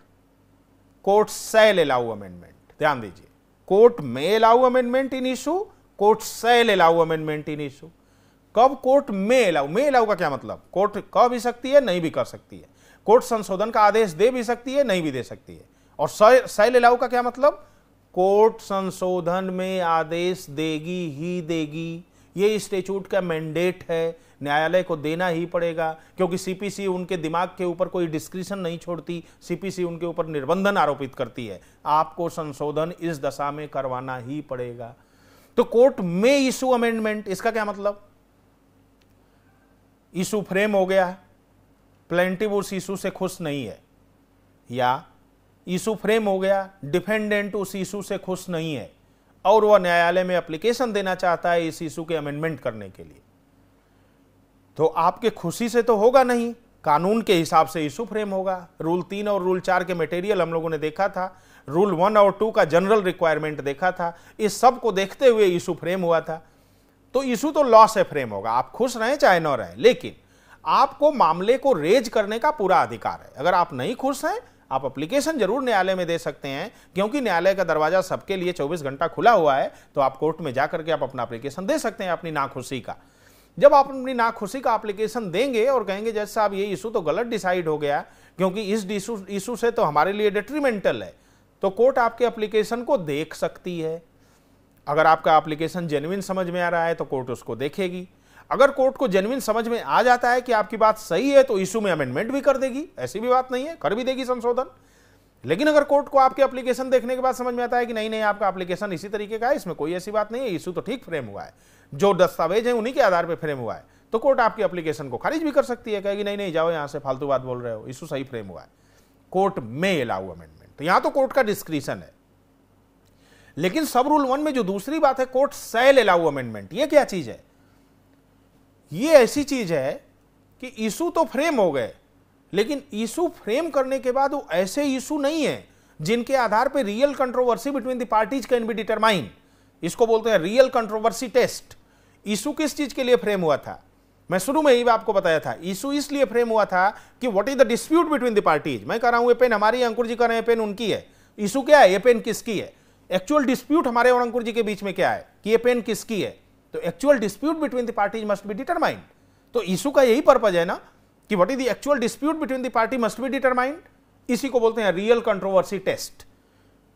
court shall allow amendment ध्यान दीजिए court may allow amendment in issue court shall allow amendment in issue कब court may allow may allow का क्या मतलब कोर्ट कह भी सकती है नहीं भी कर सकती है कोर्ट संशोधन का आदेश दे भी सकती है नहीं भी दे सकती है और सैल अलाउ का क्या मतलब कोर्ट संशोधन में आदेश देगी ही देगी ये स्टेच्यूट का मैंडेट है न्यायालय को देना ही पड़ेगा क्योंकि सीपीसी उनके दिमाग के ऊपर कोई डिस्क्रिशन नहीं छोड़ती सीपीसी उनके ऊपर निर्बंधन आरोपित करती है आपको संशोधन इस दशा में करवाना ही पड़ेगा तो कोर्ट में इशू अमेंडमेंट इसका क्या मतलब इशू फ्रेम हो गया है प्लेंटिव उस इशू से खुश नहीं है या इशू फ्रेम हो गया डिफेंडेंट उस इशू से खुश नहीं है और वह न्यायालय में एप्लीकेशन देना चाहता है इस इशू के अमेंडमेंट करने के लिए तो आपके खुशी से तो होगा नहीं कानून के हिसाब से इशू फ्रेम होगा रूल तीन और रूल चार के मटेरियल हम लोगों ने देखा था रूल वन और टू का जनरल रिक्वायरमेंट देखा था इस सब को देखते हुए इशू फ्रेम हुआ था तो इशू तो लॉ से फ्रेम होगा आप खुश रहें चाहे न रहें लेकिन आपको मामले को रेज करने का पूरा अधिकार है अगर आप नहीं खुश हैं आप अप्लीकेशन जरूर न्यायालय में दे सकते हैं क्योंकि न्यायालय का दरवाजा सबके लिए 24 घंटा खुला हुआ है तो आप कोर्ट में जाकर के आप अपना अप्लीकेशन दे सकते हैं अपनी नाखुशी का जब आप अपनी नाखुशी का एप्लीकेशन देंगे और कहेंगे जैसे साहब ये इशू तो गलत डिसाइड हो गया क्योंकि इस इशू से तो हमारे लिए डिट्रीमेंटल है तो कोर्ट आपके एप्लीकेशन को देख सकती है अगर आपका एप्लीकेशन जेन्यन समझ में आ रहा है तो कोर्ट उसको देखेगी अगर कोर्ट को जेन्यन समझ में आ जाता है कि आपकी बात सही है तो इशू में अमेंडमेंट भी कर देगी ऐसी भी बात नहीं है कर भी देगी संशोधन लेकिन अगर कोर्ट को आपके एप्लीकेशन देखने के बाद समझ में आता है कि नहीं नहीं आपका एप्लीकेशन इसी तरीके का है इसमें कोई ऐसी बात नहीं है इशू तो ठीक फ्रेम हुआ है जो दस्तावेज है उन्हीं के आधार पर फ्रेम हुआ है तो कोर्ट आपकी एप्लीकेशन को खारिज भी कर सकती है कहेगी नहीं नहीं जाओ यहाँ से फालतू बात बोल रहे हो इशू सही फ्रेम हुआ है कोर्ट में अलाउ अमेंडमेंट तो यहां तो कोर्ट का डिस्क्रिप्शन है लेकिन सब रूल वन में जो दूसरी बात है कोर्ट सेल अलाउ अमेंडमेंट ये क्या चीज है ये ऐसी चीज है कि इशू तो फ्रेम हो गए लेकिन इशू फ्रेम करने के बाद वो ऐसे इशू नहीं है जिनके आधार पर real controversy between the parties can be determine इसको बोलते हैं रियल कंट्रोवर्सी टेस्ट इशू किस चीज के लिए फ्रेम हुआ था मैं शुरू में ही आपको बताया था इशू इसलिए फ्रेम हुआ था कि what is the dispute between the parties मैं कह रहा हूं ये पेन हमारी अंकुर जी कह रहे हैं पेन उनकी है इशू क्या है ये पेन किसकी है एक्चुअल डिस्प्यूट हमारे और अंकुर जी के बीच में क्या है कि ये पेन किसकी है तो actual dispute between the parties must be determined तो इशू का यही पर्पज है ना कि what is the actual dispute between the party must be determined इसी को बोलते हैं रियल कंट्रोवर्सी टेस्ट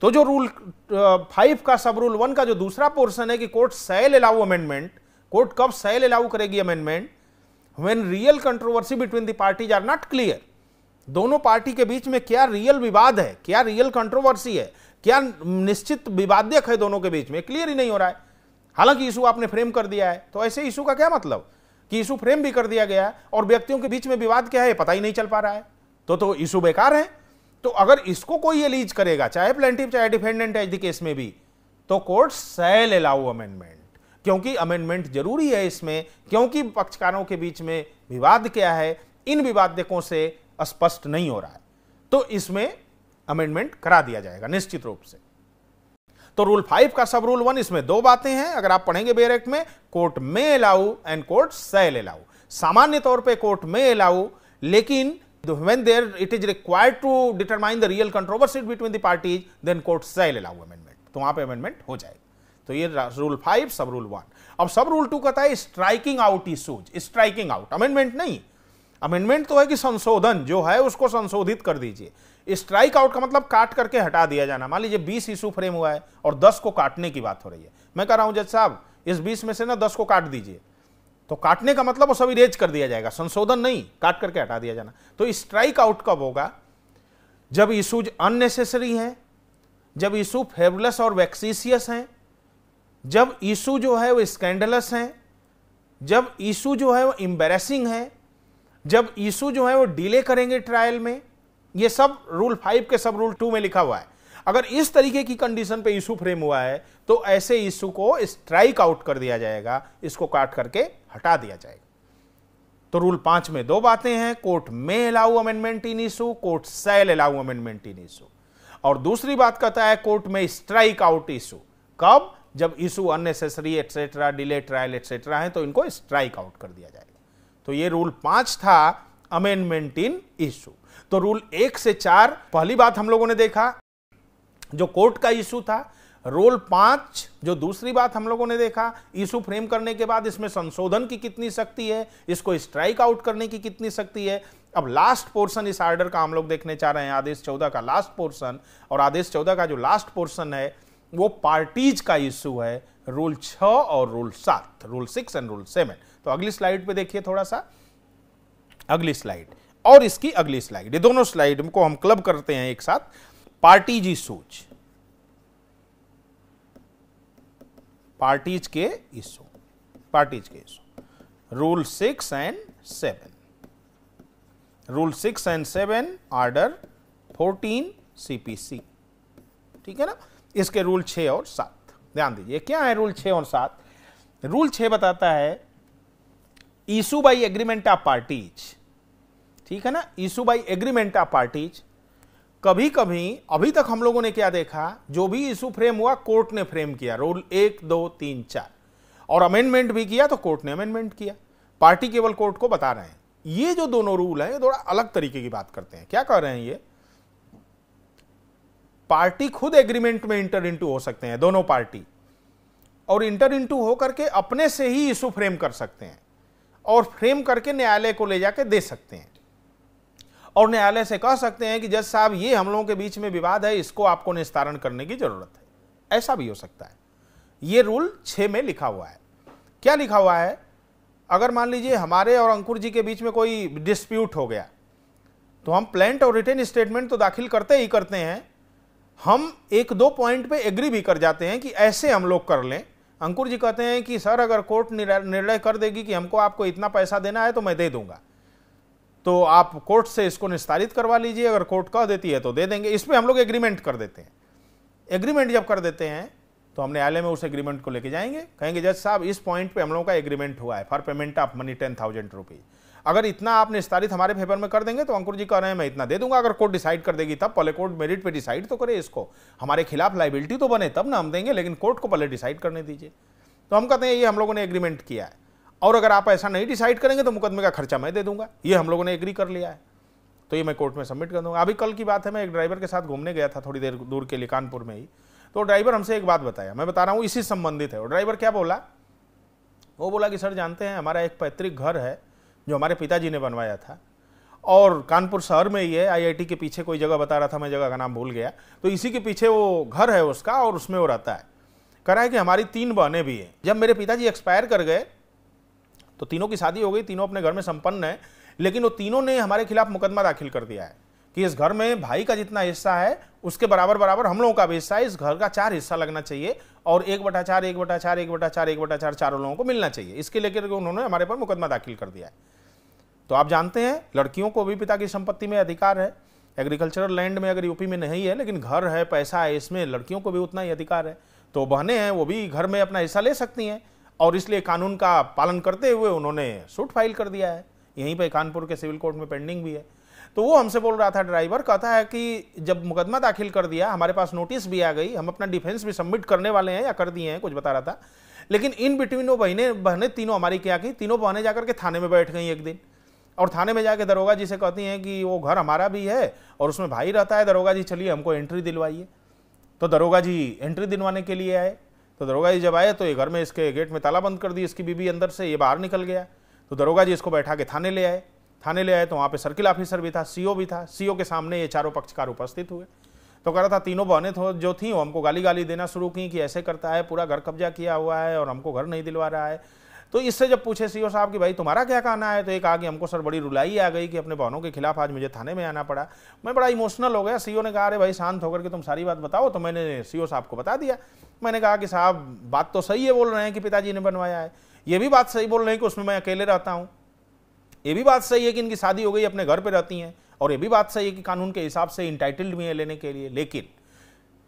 तो जो रूल फाइव uh, का सब रूल वन का जो दूसरा पोर्शन है कि court shall allow amendment court कब सैल अलाउ करेगी amendment when real controversy between the parties are not clear दोनों पार्टी के बीच में क्या रियल विवाद है क्या रियल कंट्रोवर्सी है क्या निश्चित विवादक है दोनों के बीच में क्लियर ही नहीं हो रहा है हालांकि इशू आपने फ्रेम कर दिया है तो ऐसे इशू का क्या मतलब कि इशू फ्रेम भी कर दिया गया है और व्यक्तियों के बीच में विवाद क्या है पता ही नहीं चल पा रहा है तो तो इशू बेकार है तो अगर इसको कोई एलीज करेगा चाहे प्लेंटिव चाहे डिफेंडेंट एज केस में भी तो कोर्ट सेल अलाउ अमेंडमेंट क्योंकि अमेंडमेंट जरूरी है इसमें क्योंकि पक्षकारों के बीच में विवाद क्या है इन विवादकों से स्पष्ट नहीं हो रहा है तो इसमें अमेंडमेंट करा दिया जाएगा निश्चित रूप से तो रूल फाइव का सब रूल वन इसमें दो बातें हैं अगर आप पढ़ेंगे बेरेक्ट में court may allow and court shall allow सामान्य तौर पे कोर्ट में अलाउ लेकिन when there it is required to determine the real controversy between the parties then court shall allow amendment तो वहां पे अमेंडमेंट हो जाएगा तो ये rule five sub rule one अब सब रूल टू कहता है striking out issues striking out amendment नहीं अमेंडमेंट तो है कि संशोधन जो है उसको संशोधित कर दीजिए स्ट्राइक आउट का मतलब काट करके हटा दिया जाना मान लीजिए बीस इशू फ्रेम हुआ है और दस को काटने की बात हो रही है मैं कह रहा हूं जज साहब इस बीस में से ना दस को काट दीजिए तो काटने का मतलब वो सभी रेज कर दिया जाएगा संशोधन नहीं काट करके हटा दिया जाना तो स्ट्राइक आउट कब होगा जब इशूज अननेसेसरी हैं जब इशू फेबुलस और वैक्सीसियस हैं जब इशू जो है वो स्कैंडलस हैं जब इशू जो है वो एम्बेरसिंग है जब इशू जो है वो डिले करेंगे ट्रायल में ये सब रूल फाइव के सब रूल टू में लिखा हुआ है अगर इस तरीके की कंडीशन पे इशू फ्रेम हुआ है तो ऐसे इशू को स्ट्राइक आउट कर दिया जाएगा इसको काट करके हटा दिया जाएगा तो रूल पांच में दो बातें हैं court may allow amendment in issue court shall allow amendment in issue और दूसरी बात कहता है कोर्ट में स्ट्राइक आउट इशू कब जब issue unnecessary etcetera delay trial etcetera है तो इनको स्ट्राइक आउट कर दिया जाएगा तो ये रूल पांच था अमेंडमेंट इन इशू तो रूल एक से चार पहली बात हम लोगों ने देखा जो कोर्ट का इशू था रूल पांच जो दूसरी बात हम लोगों ने देखा इशू फ्रेम करने के बाद इसमें संशोधन की कितनी शक्ति है इसको स्ट्राइक आउट करने की कितनी शक्ति है अब लास्ट पोर्शन इस आर्डर का हम लोग देखने चाह रहे हैं आदेश चौदह का लास्ट पोर्शन और आदेश चौदह का जो लास्ट पोर्शन है वो पार्टीज का इशू है रूल छ और रूल सात rule six and rule seven तो अगली स्लाइड पे देखिए थोड़ा सा अगली स्लाइड और इसकी अगली स्लाइड ये दोनों स्लाइड को हम क्लब करते हैं एक साथ पार्टीजी सोच पार्टीज के इशू पार्टीज के issue rule six and seven rule six and seven order fourteen CPC ठीक है ना इसके रूल छ और सात ध्यान दीजिए क्या है रूल छे और सात रूल छ बताता है issue by agreement of parties ठीक है ना issue by agreement of parties कभी कभी अभी तक हम लोगों ने क्या देखा जो भी इशू फ्रेम हुआ कोर्ट ने फ्रेम किया रोल एक दो तीन चार और अमेंडमेंट भी किया तो कोर्ट ने अमेंडमेंट किया पार्टी केवल कोर्ट को बता रहे हैं ये जो दोनों रूल है ये थोड़ा अलग तरीके की बात करते हैं क्या कह रहे हैं ये पार्टी खुद एग्रीमेंट में इंटर इंटू हो सकते हैं दोनों पार्टी और इंटर इंटू होकर के अपने से ही इशू फ्रेम कर सकते हैं और फ्रेम करके न्यायालय को ले जाके दे सकते हैं और न्यायालय से कह सकते हैं कि जज साहब ये हम लोगों के बीच में विवाद है इसको आपको निस्तारण करने की जरूरत है ऐसा भी हो सकता है ये रूल छः में लिखा हुआ है क्या लिखा हुआ है अगर मान लीजिए हमारे और अंकुर जी के बीच में कोई डिस्प्यूट हो गया तो हम प्लेंट और रिटर्न स्टेटमेंट तो दाखिल करते ही करते हैं हम एक दो पॉइंट पे एग्री भी कर जाते हैं कि ऐसे हम लोग कर लें अंकुर जी कहते हैं कि सर अगर कोर्ट निर्णय कर देगी कि हमको आपको इतना पैसा देना है तो मैं दे दूंगा तो आप कोर्ट से इसको निस्तारित करवा लीजिए अगर कोर्ट कह देती है तो दे देंगे इसमें हम लोग एग्रीमेंट कर देते हैं एग्रीमेंट जब कर देते हैं तो हम न्यायालय में उस एग्रीमेंट को लेके जाएंगे कहेंगे जज साहब इस पॉइंट पे हम लोगों का एग्रीमेंट हुआ है for payment of money ten thousand rupees अगर इतना आप निस्तारित हमारे फेवर में कर देंगे तो अंकुर जी कह रहे हैं मैं इतना दे दूंगा अगर कोर्ट डिसाइड कर देगी तब पहले कोर्ट मेरिट पे डिसाइड तो करे इसको हमारे खिलाफ लाइबिलिटी तो बने तब ना हम देंगे लेकिन कोर्ट को पहले डिसाइड करने दीजिए तो हम कहते हैं ये हम लोगों ने एग्रीमेंट किया है और अगर आप ऐसा नहीं डिसाइड करेंगे तो मुकदमे का खर्चा मैं दे दूंगा ये हम लोगों ने एग्री कर लिया है तो ये मैं कोर्ट में सबमिट कर दूंगा अभी कल की बात है मैं एक ड्राइवर के साथ घूमने गया था थोड़ी देर दूर के लिए कानपुर में ही तो ड्राइवर हमसे एक बात बताया मैं बता रहा हूँ इसी संबंधित है और ड्राइवर क्या बोला वो बोला कि सर जानते हैं हमारा एक पैतृक घर है जो हमारे पिताजी ने बनवाया था और कानपुर शहर में ही है आईआईटी के पीछे कोई जगह बता रहा था मैं जगह का नाम भूल गया तो इसी के पीछे वो घर है उसका और उसमें वो रहता है कह रहा है कि हमारी तीन बहनें भी हैं जब मेरे पिताजी एक्सपायर कर गए तो तीनों की शादी हो गई तीनों अपने घर में संपन्न है लेकिन वो तीनों ने हमारे खिलाफ मुकदमा दाखिल कर दिया है कि इस घर में भाई का जितना हिस्सा है उसके बराबर बराबर हम लोगों का भी हिस्सा है इस घर का चार हिस्सा लगना चाहिए और एक बटा चार एक बटा चार एक बटा चार एक बटा चार चारों लोगों को मिलना चाहिए इसके लेकर उन्होंने हमारे पर मुकदमा दाखिल कर दिया है तो आप जानते हैं लड़कियों को भी पिता की संपत्ति में अधिकार है एग्रीकल्चरल लैंड में अगर यूपी में नहीं है लेकिन घर है पैसा है इसमें लड़कियों को भी उतना ही अधिकार है तो बहने हैं वो भी घर में अपना हिस्सा ले सकती हैं और इसलिए कानून का पालन करते हुए उन्होंने सूट फाइल कर दिया है यहीं पर कानपुर के सिविल कोर्ट में पेंडिंग भी है तो वो हमसे बोल रहा था ड्राइवर कहता है कि जब मुकदमा दाखिल कर दिया हमारे पास नोटिस भी आ गई हम अपना डिफेंस भी सबमिट करने वाले हैं या कर दिए हैं कुछ बता रहा था लेकिन इन बिटवीन वो बहने बहने तीनों हमारी क्या की तीनों बहने जाकर के थाने में बैठ गई एक दिन और थाने में जाके दरोगा जी से कहती हैं कि वो घर हमारा भी है और उसमें भाई रहता है दरोगा जी चलिए हमको एंट्री दिलवाइए तो दरोगा जी एंट्री दिलवाने के लिए आए तो दरोगा जी जब आए तो ये घर में इसके गेट में ताला बंद कर दी इसकी बीबी अंदर से ये बाहर निकल गया तो दरोगा जी इसको बैठा के थाने ले आए थाने ले आए तो वहाँ पे सर्किल ऑफिसर भी था सीओ भी था सीओ के सामने ये चारों पक्षकार उपस्थित हुए तो कह रहा था तीनों बहने थो जो थीं वो हमको गाली गाली देना शुरू की कि ऐसे करता है पूरा घर कब्जा किया हुआ है और हमको घर नहीं दिलवा रहा है तो इससे जब पूछे सीओ साहब कि भाई तुम्हारा क्या कहना है तो एक आगे हमको सर बड़ी रुलाई आ गई कि अपने बहनों के खिलाफ आज मुझे थाने में आना पड़ा मैं बड़ा इमोशनल हो गया सीओ ने कहा अरे भाई शांत होकर के तुम सारी बात बताओ तो मैंने सीओ साहब को बता दिया मैंने कहा कि साहब बात तो सही है बोल रहे हैं कि पिताजी ने बनवाया है ये भी बात सही बोल रहे हैं कि उसमें मैं अकेले रहता हूँ ये भी बात सही है कि इनकी शादी हो गई अपने घर पर रहती हैं और ये भी बात सही है कि कानून के हिसाब से इंटाइटल्ड भी है लेने के लिए लेकिन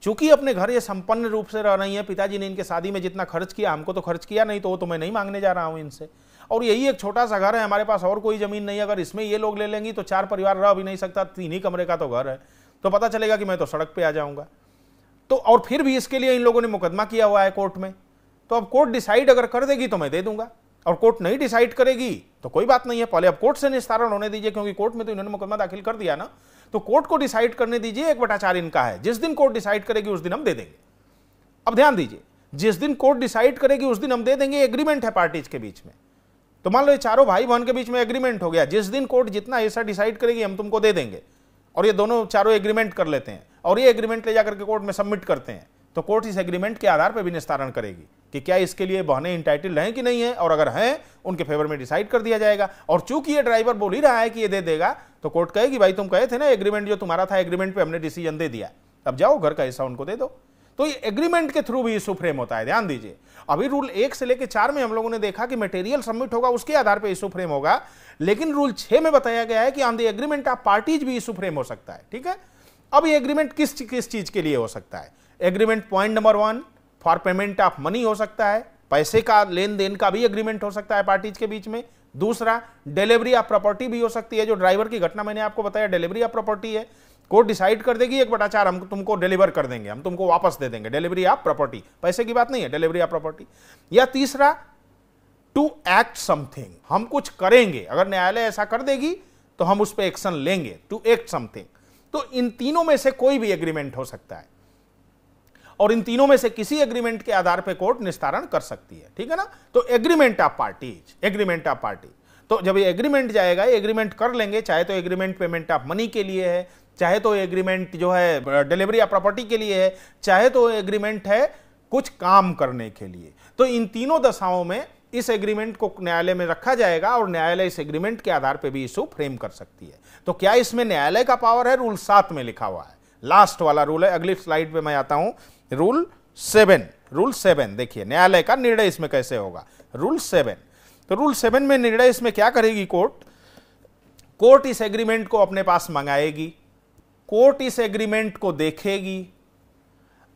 चूंकि अपने घर ये संपन्न रूप से रह रही हैं पिताजी ने इनके शादी में जितना खर्च किया हमको तो खर्च किया नहीं तो वो तो मैं नहीं मांगने जा रहा हूँ इनसे और यही एक छोटा सा घर है हमारे पास और कोई ज़मीन नहीं अगर इसमें ये लोग ले लेंगी तो चार परिवार रह भी नहीं सकता तीन ही कमरे का तो घर है तो पता चलेगा कि मैं तो सड़क पर आ जाऊँगा तो और फिर भी इसके लिए इन लोगों ने मुकदमा किया हुआ है कोर्ट में तो अब कोर्ट डिसाइड अगर कर देगी तो मैं दे दूंगा और कोर्ट नहीं डिसाइड करेगी तो कोई बात नहीं है पहले अब कोर्ट से निस्तारण होने दीजिए क्योंकि कोर्ट में तो इन्होंने मुकदमा दाखिल कर दिया ना तो कोर्ट को डिसाइड करने दीजिए एक बटा चार इनका है जिस दिन कोर्ट डिसाइड करेगी उस दिन हम दे देंगे अब ध्यान दीजिए जिस दिन कोर्ट डिसाइड करेगी उस दिन हम दे देंगे एग्रीमेंट है पार्टीज के बीच में तो मान लो ये चारों भाई बहन के बीच में एग्रीमेंट हो गया जिस दिन कोर्ट जितना हिस्सा डिसाइड करेगी हम तुमको दे देंगे और ये दोनों चारों एग्रीमेंट कर लेते हैं और ये एग्रीमेंट ले जाकर के कोर्ट में सबमिट करते हैं तो कोर्ट इस एग्रीमेंट के आधार पर भी निस्तारण करेगी कि क्या इसके लिए बहने इंटाइटल्ड हैं कि नहीं है और अगर हैं उनके फेवर में डिसाइड कर दिया जाएगा और चूंकि ये ड्राइवर बोल ही रहा है कि ये दे देगा तो कोर्ट कहेगी भाई तुम कहे थे ना एग्रीमेंट जो तुम्हारा था एग्रीमेंट पे हमने डिसीजन दे दिया अब जाओ घर का हिस्सा उनको दे दो तो ये एग्रीमेंट के थ्रू भी इशू फ्रेम होता है ध्यान दीजिए अभी रूल एक से लेकर चार में हम लोगों ने देखा कि मटेरियल सबमिट होगा उसके आधार पर इशू फ्रेम होगा लेकिन रूल छह में बताया गया है कि on the agreement of parties भी इशू फ्रेम हो सकता है ठीक है अब ये एग्रीमेंट किस किस चीज़ के लिए हो सकता है agreement point number one for payment of money हो सकता है पैसे का लेन देन का भी एग्रीमेंट हो सकता है पार्टीज के बीच में दूसरा डिलीवरी ऑफ प्रॉपर्टी भी हो सकती है जो ड्राइवर की घटना मैंने आपको बताया डिलीवरी ऑफ प्रॉपर्टी है कोर्ट डिसाइड कर देगी एक बटा चार हम तुमको डिलीवर कर देंगे हम तुमको वापस दे देंगे डिलीवरी ऑफ प्रॉपर्टी पैसे की बात नहीं है डिलीवरी ऑफ प्रॉपर्टी या तीसरा टू एक्ट समथिंग हम कुछ करेंगे अगर न्यायालय ऐसा कर देगी तो हम उस पर एक्शन लेंगे टू एक्ट समथिंग तो इन तीनों में से कोई भी एग्रीमेंट हो सकता है और इन तीनों में से किसी एग्रीमेंट के आधार पर कोर्ट निस्तारण कर सकती है ठीक है ना तो agreement of parties agreement of party तो जब ये एग्रीमेंट जाएगा एग्रीमेंट कर लेंगे चाहे तो एग्रीमेंट पेमेंट ऑफ मनी के लिए है चाहे तो एग्रीमेंट जो है डिलीवरी ऑफ प्रॉपर्टी के लिए है चाहे तो एग्रीमेंट है कुछ काम करने के लिए तो इन तीनों दशाओं में इस एग्रीमेंट को न्यायालय में रखा जाएगा और न्यायालय इस एग्रीमेंट के आधार पर भी इशू फ्रेम कर सकती है तो क्या इसमें न्यायालय का पावर है रूल सात में लिखा हुआ है लास्ट वाला रूल है अगली स्लाइड पे मैं आता हूं रूल सेवन रूल सेवन देखिए न्यायालय का निर्णय इसमें कैसे होगा रूल सेवन तो रूल सेवन में निर्णय इसमें क्या करेगी कोर्ट कोर्ट इस एग्रीमेंट को अपने पास मंगाएगी कोर्ट इस एग्रीमेंट को देखेगी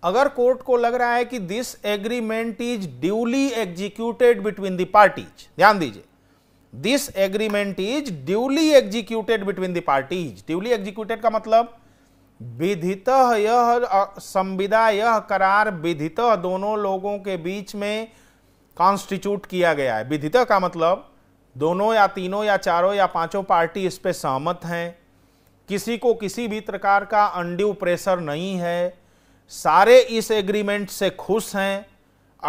अगर कोर्ट को लग रहा है कि this agreement is duly executed between the parties ध्यान दीजिए this agreement is duly executed between the parties duly executed का मतलब विधित यह संविदा यह करार विधित दोनों लोगों के बीच में कॉन्स्टिट्यूट किया गया है विधित का मतलब दोनों या तीनों या चारों या पांचों पार्टी इस पर सहमत हैं किसी को किसी भी प्रकार का अंड्यू प्रेशर नहीं है सारे इस एग्रीमेंट से खुश हैं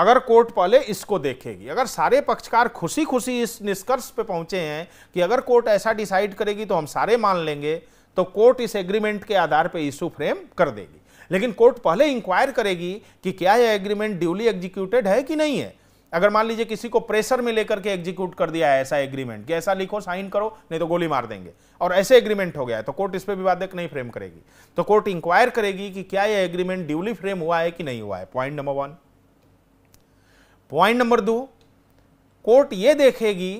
अगर कोर्ट पहले इसको देखेगी अगर सारे पक्षकार खुशी खुशी इस निष्कर्ष पे पहुंचे हैं कि अगर कोर्ट ऐसा डिसाइड करेगी तो हम सारे मान लेंगे तो कोर्ट इस एग्रीमेंट के आधार पर इशू फ्रेम कर देगी लेकिन कोर्ट पहले इंक्वायर करेगी कि क्या यह एग्रीमेंट ड्यूली एग्जीक्यूटेड है कि नहीं है अगर मान लीजिए किसी को प्रेशर में लेकर के एग्जीक्यूट कर दिया है ऐसा एग्रीमेंट कि ऐसा लिखो साइन करो नहीं तो गोली मार देंगे और ऐसे एग्रीमेंट हो गया है तो कोर्ट इस पर विवादक नहीं फ्रेम करेगी तो कोर्ट इंक्वायर करेगी कि क्या यह एग्रीमेंट ड्यूली फ्रेम हुआ है कि नहीं हुआ है point number one point number दो कोर्ट यह देखेगी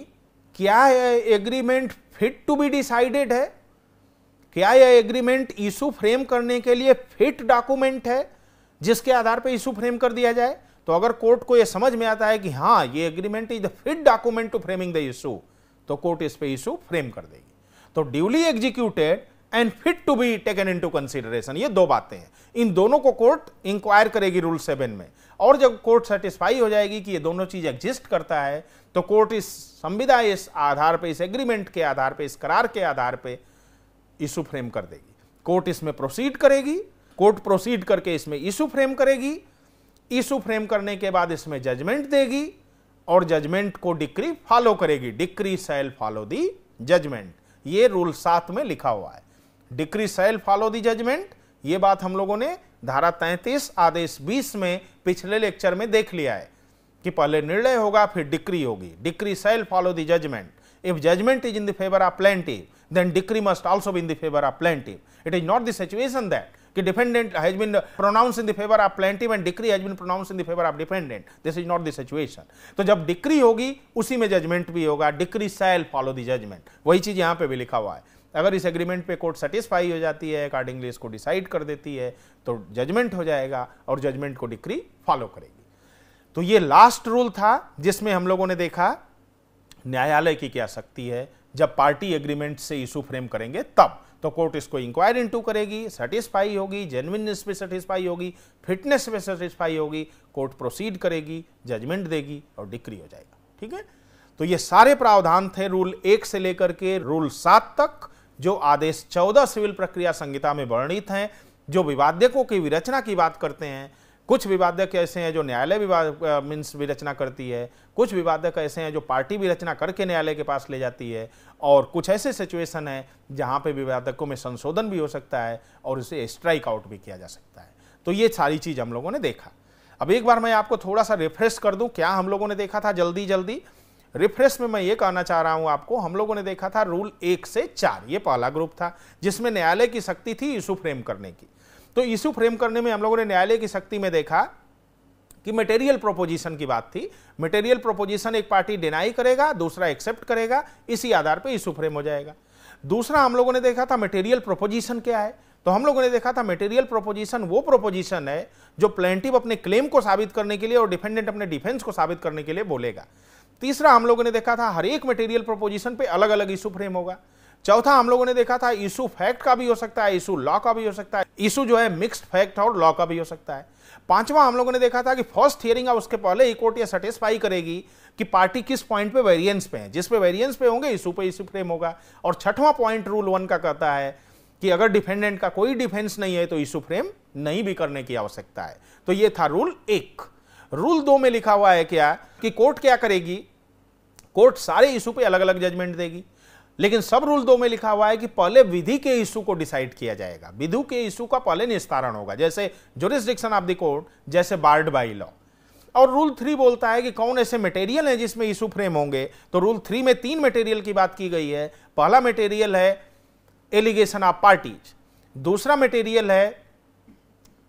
क्या यह agreement fit to be decided है क्या यह एग्रीमेंट इशू फ्रेम करने के लिए फिट डॉक्यूमेंट है जिसके आधार पर इशू फ्रेम कर दिया जाए तो अगर कोर्ट को यह समझ में आता है कि हाँ ये agreement is the fit document to framing the issue तो कोर्ट इस पे इशू फ्रेम कर देगी तो duly executed and fit to be taken into consideration ये दो बातें हैं इन दोनों को कोर्ट इंक्वायर करेगी रूल सेवन में और जब कोर्ट सेटिस्फाई हो जाएगी कि ये दोनों चीज एग्जिस्ट करता है तो कोर्ट इस संविदा इस आधार पर इस एग्रीमेंट के आधार पर इस करार के आधार पर इशू फ्रेम कर देगी कोर्ट इसमें प्रोसीड करेगी कोर्ट प्रोसीड करके इसमें इशू फ्रेम करेगी इशू फ्रेम करने के बाद इसमें जजमेंट देगी और जजमेंट को डिक्री फॉलो करेगी decree shall follow the judgment ये रूल सात में लिखा हुआ है decree shall follow the judgment ये बात हम लोगों ने धारा तैंतीस आदेश बीस में पिछले लेक्चर में देख लिया है कि पहले निर्णय होगा फिर डिक्री होगी decree shall follow the judgment if judgment is in the favour of plaintiff then decree must also be in the favor of plaintiff. It is not the situation that the defendant has been pronounced in the favor of plaintiff and decree has been pronounced in the favor of defendant. This is not the situation. to jab decree hogi usi mein judgment bhi hoga decree shall follow the judgment. wahi cheez yahan pe bhi likha hua hai अगर इस agreement पे court satisfy हो जाती है accordingly इसको decide कर देती है तो जजमेंट हो जाएगा और जजमेंट को डिक्री फॉलो करेगी तो ये लास्ट रूल था जिसमें हम लोगों ने देखा न्यायालय की क्या शक्ति है जब पार्टी एग्रीमेंट से इशू फ्रेम करेंगे तब तो कोर्ट इसको इंक्वायरी इंटू करेगी सेटिस्फाई होगी जेनविननेस पे सेटिस्फाई होगी फिटनेस पे सेटिस्फाई होगी कोर्ट प्रोसीड करेगी जजमेंट देगी और डिक्री हो जाएगा ठीक है तो ये सारे प्रावधान थे रूल एक से लेकर के रूल सात तक जो आदेश चौदह सिविल प्रक्रिया संहिता में वर्णित हैं जो विवादकों की विरचना की बात करते हैं कुछ विवादक ऐसे हैं जो न्यायालय विवाद मीन्स विरचना करती है कुछ विवादक ऐसे हैं जो पार्टी भी रचना करके न्यायालय के पास ले जाती है और कुछ ऐसे सिचुएशन है जहाँ पे विवादकों में संशोधन भी हो सकता है और उसे स्ट्राइक आउट भी किया जा सकता है तो ये सारी चीज़ हम लोगों ने देखा अब एक बार मैं आपको थोड़ा सा रिफ्रेश कर दूँ क्या हम लोगों ने देखा था जल्दी जल्दी रिफ्रेश में मैं ये कहना चाह रहा हूँ आपको हम लोगों ने देखा था रूल एक से चार ये पहला ग्रुप था जिसमें न्यायालय की शक्ति थी इशू फ्रेम करने की तो इश्यू फ्रेम करने में हम लोगों ने न्यायालय की शक्ति में देखा कि मटेरियल प्रोपोजिशन की बात थी मटेरियल प्रोपोजिशन एक पार्टी डिनाई करेगा दूसरा एक्सेप्ट करेगा इसी आधार पर इशू फ्रेम हो जाएगा दूसरा हम लोगों ने देखा था मटेरियल प्रोपोजिशन क्या है तो हम लोगों ने देखा था मटेरियल प्रोपोजिशन वो प्रोपोजिशन है जो प्लेंटिव अपने क्लेम को साबित करने के लिए और डिफेंडेंट अपने डिफेंस को साबित करने के लिए बोलेगा तीसरा हम लोगों ने देखा था हर एक मटेरियल प्रोपोजिशन पे अलग अलग इशू फ्रेम होगा चौथा हम लोगों ने देखा था इशू फैक्ट का भी हो सकता है इशू लॉ का भी हो सकता है इशू जो है मिक्स्ड फैक्ट और लॉ का भी हो सकता है पांचवा हम लोगों ने देखा था कि फर्स्ट हियरिंग और उसके पहले ही कोर्ट यह सेटिस्फाई करेगी कि पार्टी किस पॉइंट पे वेरिएंस पे है जिस पे वेरिएंस पे होंगे इशू पे इशू फ्रेम होगा और छठवां पॉइंट रूल वन का कहता है कि अगर डिफेंडेंट का कोई डिफेंस नहीं है तो इशू फ्रेम नहीं भी करने की आवश्यकता है तो यह था रूल एक रूल दो में लिखा हुआ है क्या कि कोर्ट क्या करेगी कोर्ट सारे इशू पे अलग अलग जजमेंट देगी लेकिन सब रूल दो में लिखा हुआ है कि पहले विधि के इशू को डिसाइड किया जाएगा विधु के इशू का पहले निस्तारण होगा जैसे जोरिस्डिक्शन ऑफ द कोर्ट जैसे बार्ड बाई लॉ और रूल थ्री बोलता है कि कौन ऐसे मटेरियल हैं जिसमें इशू फ्रेम होंगे तो रूल थ्री में तीन मटेरियल की बात की गई है पहला मटेरियल है एलिगेशन ऑफ पार्टीज दूसरा मटेरियल है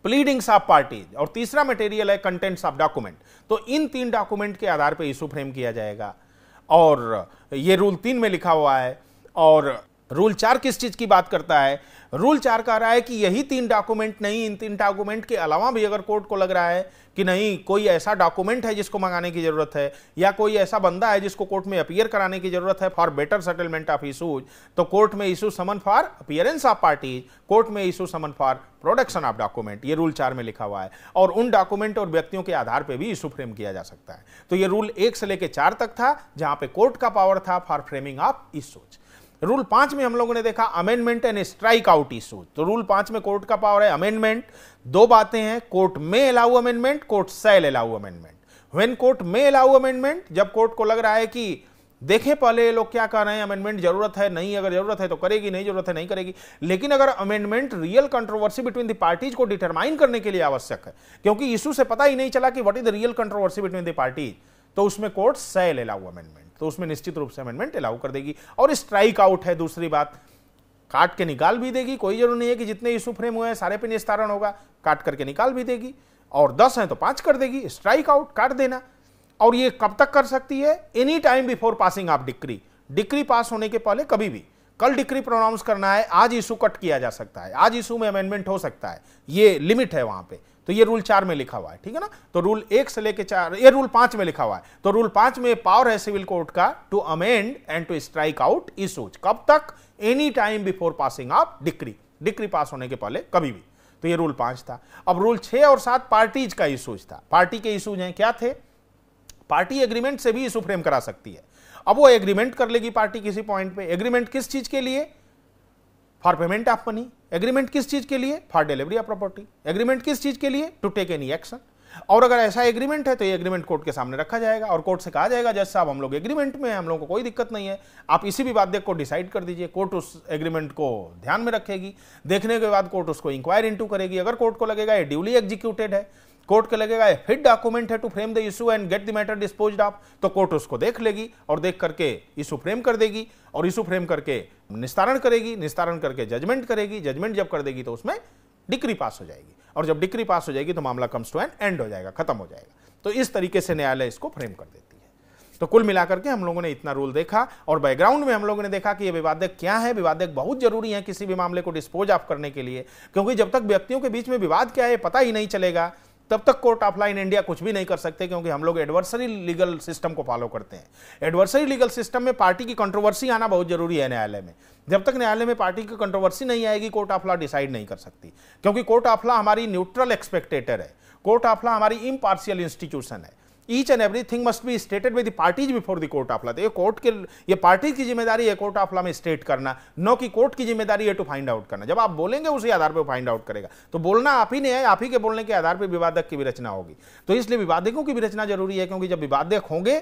प्लीडिंग्स ऑफ पार्टीज और तीसरा मटेरियल है कंटेंट्स ऑफ डॉक्यूमेंट तो इन तीन डॉक्यूमेंट के आधार पर इशू फ्रेम किया जाएगा और ये रूल तीन में लिखा हुआ है और रूल चार किस चीज की बात करता है रूल चार कह रहा है कि यही तीन डॉक्यूमेंट नहीं इन तीन डॉक्यूमेंट के अलावा भी अगर कोर्ट को लग रहा है कि नहीं कोई ऐसा डॉक्यूमेंट है जिसको मंगाने की जरूरत है या कोई ऐसा बंदा है जिसको कोर्ट में अपियर कराने की जरूरत है for better settlement of issues तो court may issue summon for appearance of parties court may issue summon for production of document ये रूल चार में लिखा हुआ है और उन डॉक्यूमेंट और व्यक्तियों के आधार पर भी इशू फ्रेम किया जा सकता है तो ये रूल एक से लेकर चार तक था जहां पर कोर्ट का पावर था for framing of issues rule पांच में हम लोगों ने देखा amendment and strike out issue तो रूल पांच में कोर्ट का पावर है अमेंडमेंट दो बातें हैं court may allow amendment court shall allow amendment when court may allow amendment जब कोर्ट को लग रहा है कि देखें पहले ये लोग क्या कह रहे हैं अमेंडमेंट जरूरत है नहीं अगर जरूरत है तो करेगी नहीं जरूरत है नहीं करेगी लेकिन अगर amendment real controversy between the parties को डिटरमाइन करने के लिए आवश्यक है क्योंकि इशू से पता ही नहीं चला कि what is the real controversy between the parties तो उसमें कोर्ट सेल अलाउ अमेंडमेंट तो उसमें निश्चित रूप से अमेंडमेंट अलाउ कर देगी और स्ट्राइक आउट है दूसरी बात काट के निकाल भी देगी कोई जरूरी नहीं है कि जितने इशू फ्रेम हुए हैं सारे पे निस्तारण होगा काट करके निकाल भी देगी और दस हैं तो पांच कर देगी स्ट्राइक आउट काट देना और ये कब तक कर सकती है any time before passing of decree decree pass होने के पहले कभी भी कल डिक्री प्रोनाउंस करना है आज इशू कट किया जा सकता है आज इशू में अमेंडमेंट हो सकता है ये लिमिट है वहां पर तो ये रूल चार में लिखा हुआ है ठीक है ना तो रूल एक से लेकर चार ये रूल पांच में लिखा हुआ है तो रूल पांच में पावर है सिविल कोर्ट का to amend and to strike out issues कब तक any time before passing of decree decree pass होने के पहले कभी भी तो ये रूल पांच था अब रूल छह और सात पार्टीज का इशूज था पार्टी के इशूज हैं क्या थे पार्टी एग्रीमेंट से भी इशू फ्रेम करा सकती है अब वो एग्रीमेंट कर लेगी पार्टी किसी पॉइंट पे एग्रीमेंट किस चीज के लिए for payment of money agreement किस चीज के लिए for delivery of property agreement किस चीज के लिए टू टेक एनी एक्शन और अगर ऐसा एग्रीमेंट है तो ये एग्रीमेंट कोर्ट के सामने रखा जाएगा और कोर्ट से कहा जाएगा जज साहब हम लोग एग्रीमेंट में हम लोगों को कोई दिक्कत नहीं है आप इसी भी वाद्य को डिसाइड कर दीजिए कोर्ट उस एग्रीमेंट को ध्यान में रखेगी देखने के बाद कोर्ट उसको इंक्वायर इंटू करेगी अगर कोर्ट को लगेगा ये ड्यूली एग्जीक्यूटेड है कोर्ट को लगेगा ये फिट डॉक्यूमेंट है to frame the issue and get the matter dispose of तो कोर्ट उसको देख लेगी और देख करके इशू फ्रेम कर देगी और इशू फ्रेम करके निस्तारण करेगी निस्तारण करके जजमेंट करेगी जजमेंट जब कर देगी तो उसमें डिक्री पास हो जाएगी और जब डिक्री पास हो जाएगी तो मामला कम्स टू एंड एंड हो जाएगा खत्म हो जाएगा तो इस तरीके से न्यायालय इसको फ्रेम कर देती है तो कुल मिलाकर के हम लोगों ने इतना रूल देखा और बैकग्राउंड में हम लोगों ने देखा कि ये विवादक क्या है विवादक बहुत जरूरी है किसी भी मामले को डिस्पोज ऑफ करने के लिए क्योंकि जब तक व्यक्तियों के बीच में विवाद क्या है पता ही नहीं चलेगा तब तक कोर्ट ऑफ लाइन इंडिया कुछ भी नहीं कर सकते क्योंकि हम लोग एडवर्सरी लीगल सिस्टम को फॉलो करते हैं एडवर्सरी लीगल सिस्टम में पार्टी की कंट्रोवर्सी आना बहुत जरूरी है न्यायालय में जब तक न्यायालय में पार्टी की कंट्रोवर्सी नहीं आएगी कोर्ट ऑफ लॉ डिसाइड नहीं कर सकती क्योंकि कोर्ट ऑफ लॉ हमारी न्यूट्रल एक्सपेक्टेटर है कोर्ट ऑफ लॉ हमारी इम्पार्शियल इंस्टीट्यूशन है each and every thing must be stated by the parties before the court of law ये कोर्ट के ये पार्टी की जिम्मेदारी है कोर्ट ऑफ लॉ में स्टेट करना नो की कोर्ट की जिम्मेदारी है टू फाइंड आउट करना जब आप बोलेंगे उसी आधार पर फाइंड आउट करेगा तो बोलना आप ही ने है आप ही के बोलने के आधार पर विवादक की भी रचना होगी तो इसलिए विवादकों की भी रचना जरूरी है क्योंकि जब विवादक होंगे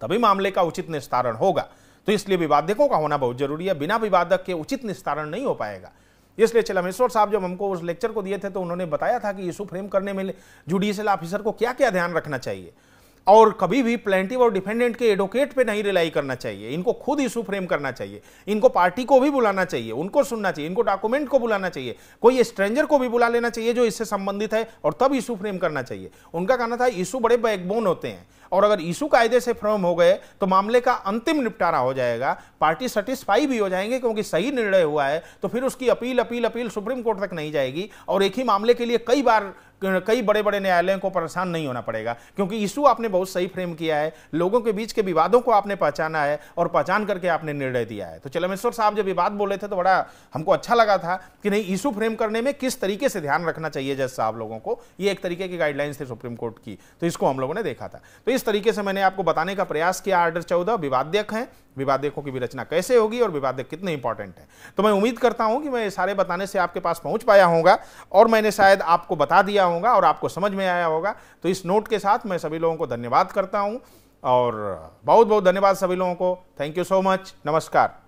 तभी मामले का उचित निस्तारण होगा तो इसलिए विवादकों का होना बहुत जरूरी है बिना विवादक के उचित निस्तारण नहीं हो पाएगा इसलिए चलमेश्वर साहब जब हमको उस लेक्चर को दिए थे तो उन्होंने बताया था कि इशू फ्रेम करने में जुडिशियल ऑफिसर को क्या क्या ध्यान रखना चाहिए और कभी भी प्लेंटिव और डिफेंडेंट के एडवोकेट पे नहीं रिलाई करना चाहिए इनको खुद इशू फ्रेम करना चाहिए इनको पार्टी को भी बुलाना चाहिए उनको सुनना चाहिए इनको डॉक्यूमेंट को बुलाना चाहिए कोई स्ट्रेंजर को भी बुला लेना चाहिए जो इससे संबंधित है और तब इशू फ्रेम करना चाहिए उनका कहना था इशू बड़े बैकबोन होते हैं और अगर इशू कायदे से फ्रॉम हो गए तो मामले का अंतिम निपटारा हो जाएगा पार्टी सेटिस्फाई भी हो जाएंगे क्योंकि सही निर्णय हुआ है तो फिर उसकी appeal appeal appeal supreme court तक नहीं जाएगी और एक ही मामले के लिए कई बार कई बड़े बड़े न्यायालयों को परेशान नहीं होना पड़ेगा क्योंकि इशू आपने बहुत सही फ्रेम किया है लोगों के बीच के विवादों को आपने पहचाना है और पहचान करके आपने निर्णय दिया है तो चलमेश्वर साहब जब विवाद बोले थे तो बड़ा हमको अच्छा लगा था कि नहीं इशू फ्रेम करने में किस तरीके से ध्यान रखना चाहिए जज साहब लोगों को ये एक तरीके की गाइडलाइंस थे सुप्रीम कोर्ट की तो इसको हम लोगों ने देखा था तो इस इस तरीके से मैंने आपको बताने का प्रयास किया आर्डर चौदह विवाद्यक है विवादकों की रचना कैसे होगी और विवादक कितने इंपॉर्टेंट हैं तो मैं उम्मीद करता हूं कि मैं सारे बताने से आपके पास पहुंच पाया होगा और मैंने शायद आपको बता दिया होगा और आपको समझ में आया होगा तो इस नोट के साथ मैं सभी लोगों को धन्यवाद करता हूँ और बहुत बहुत धन्यवाद सभी लोगों को थैंक यू सो मच नमस्कार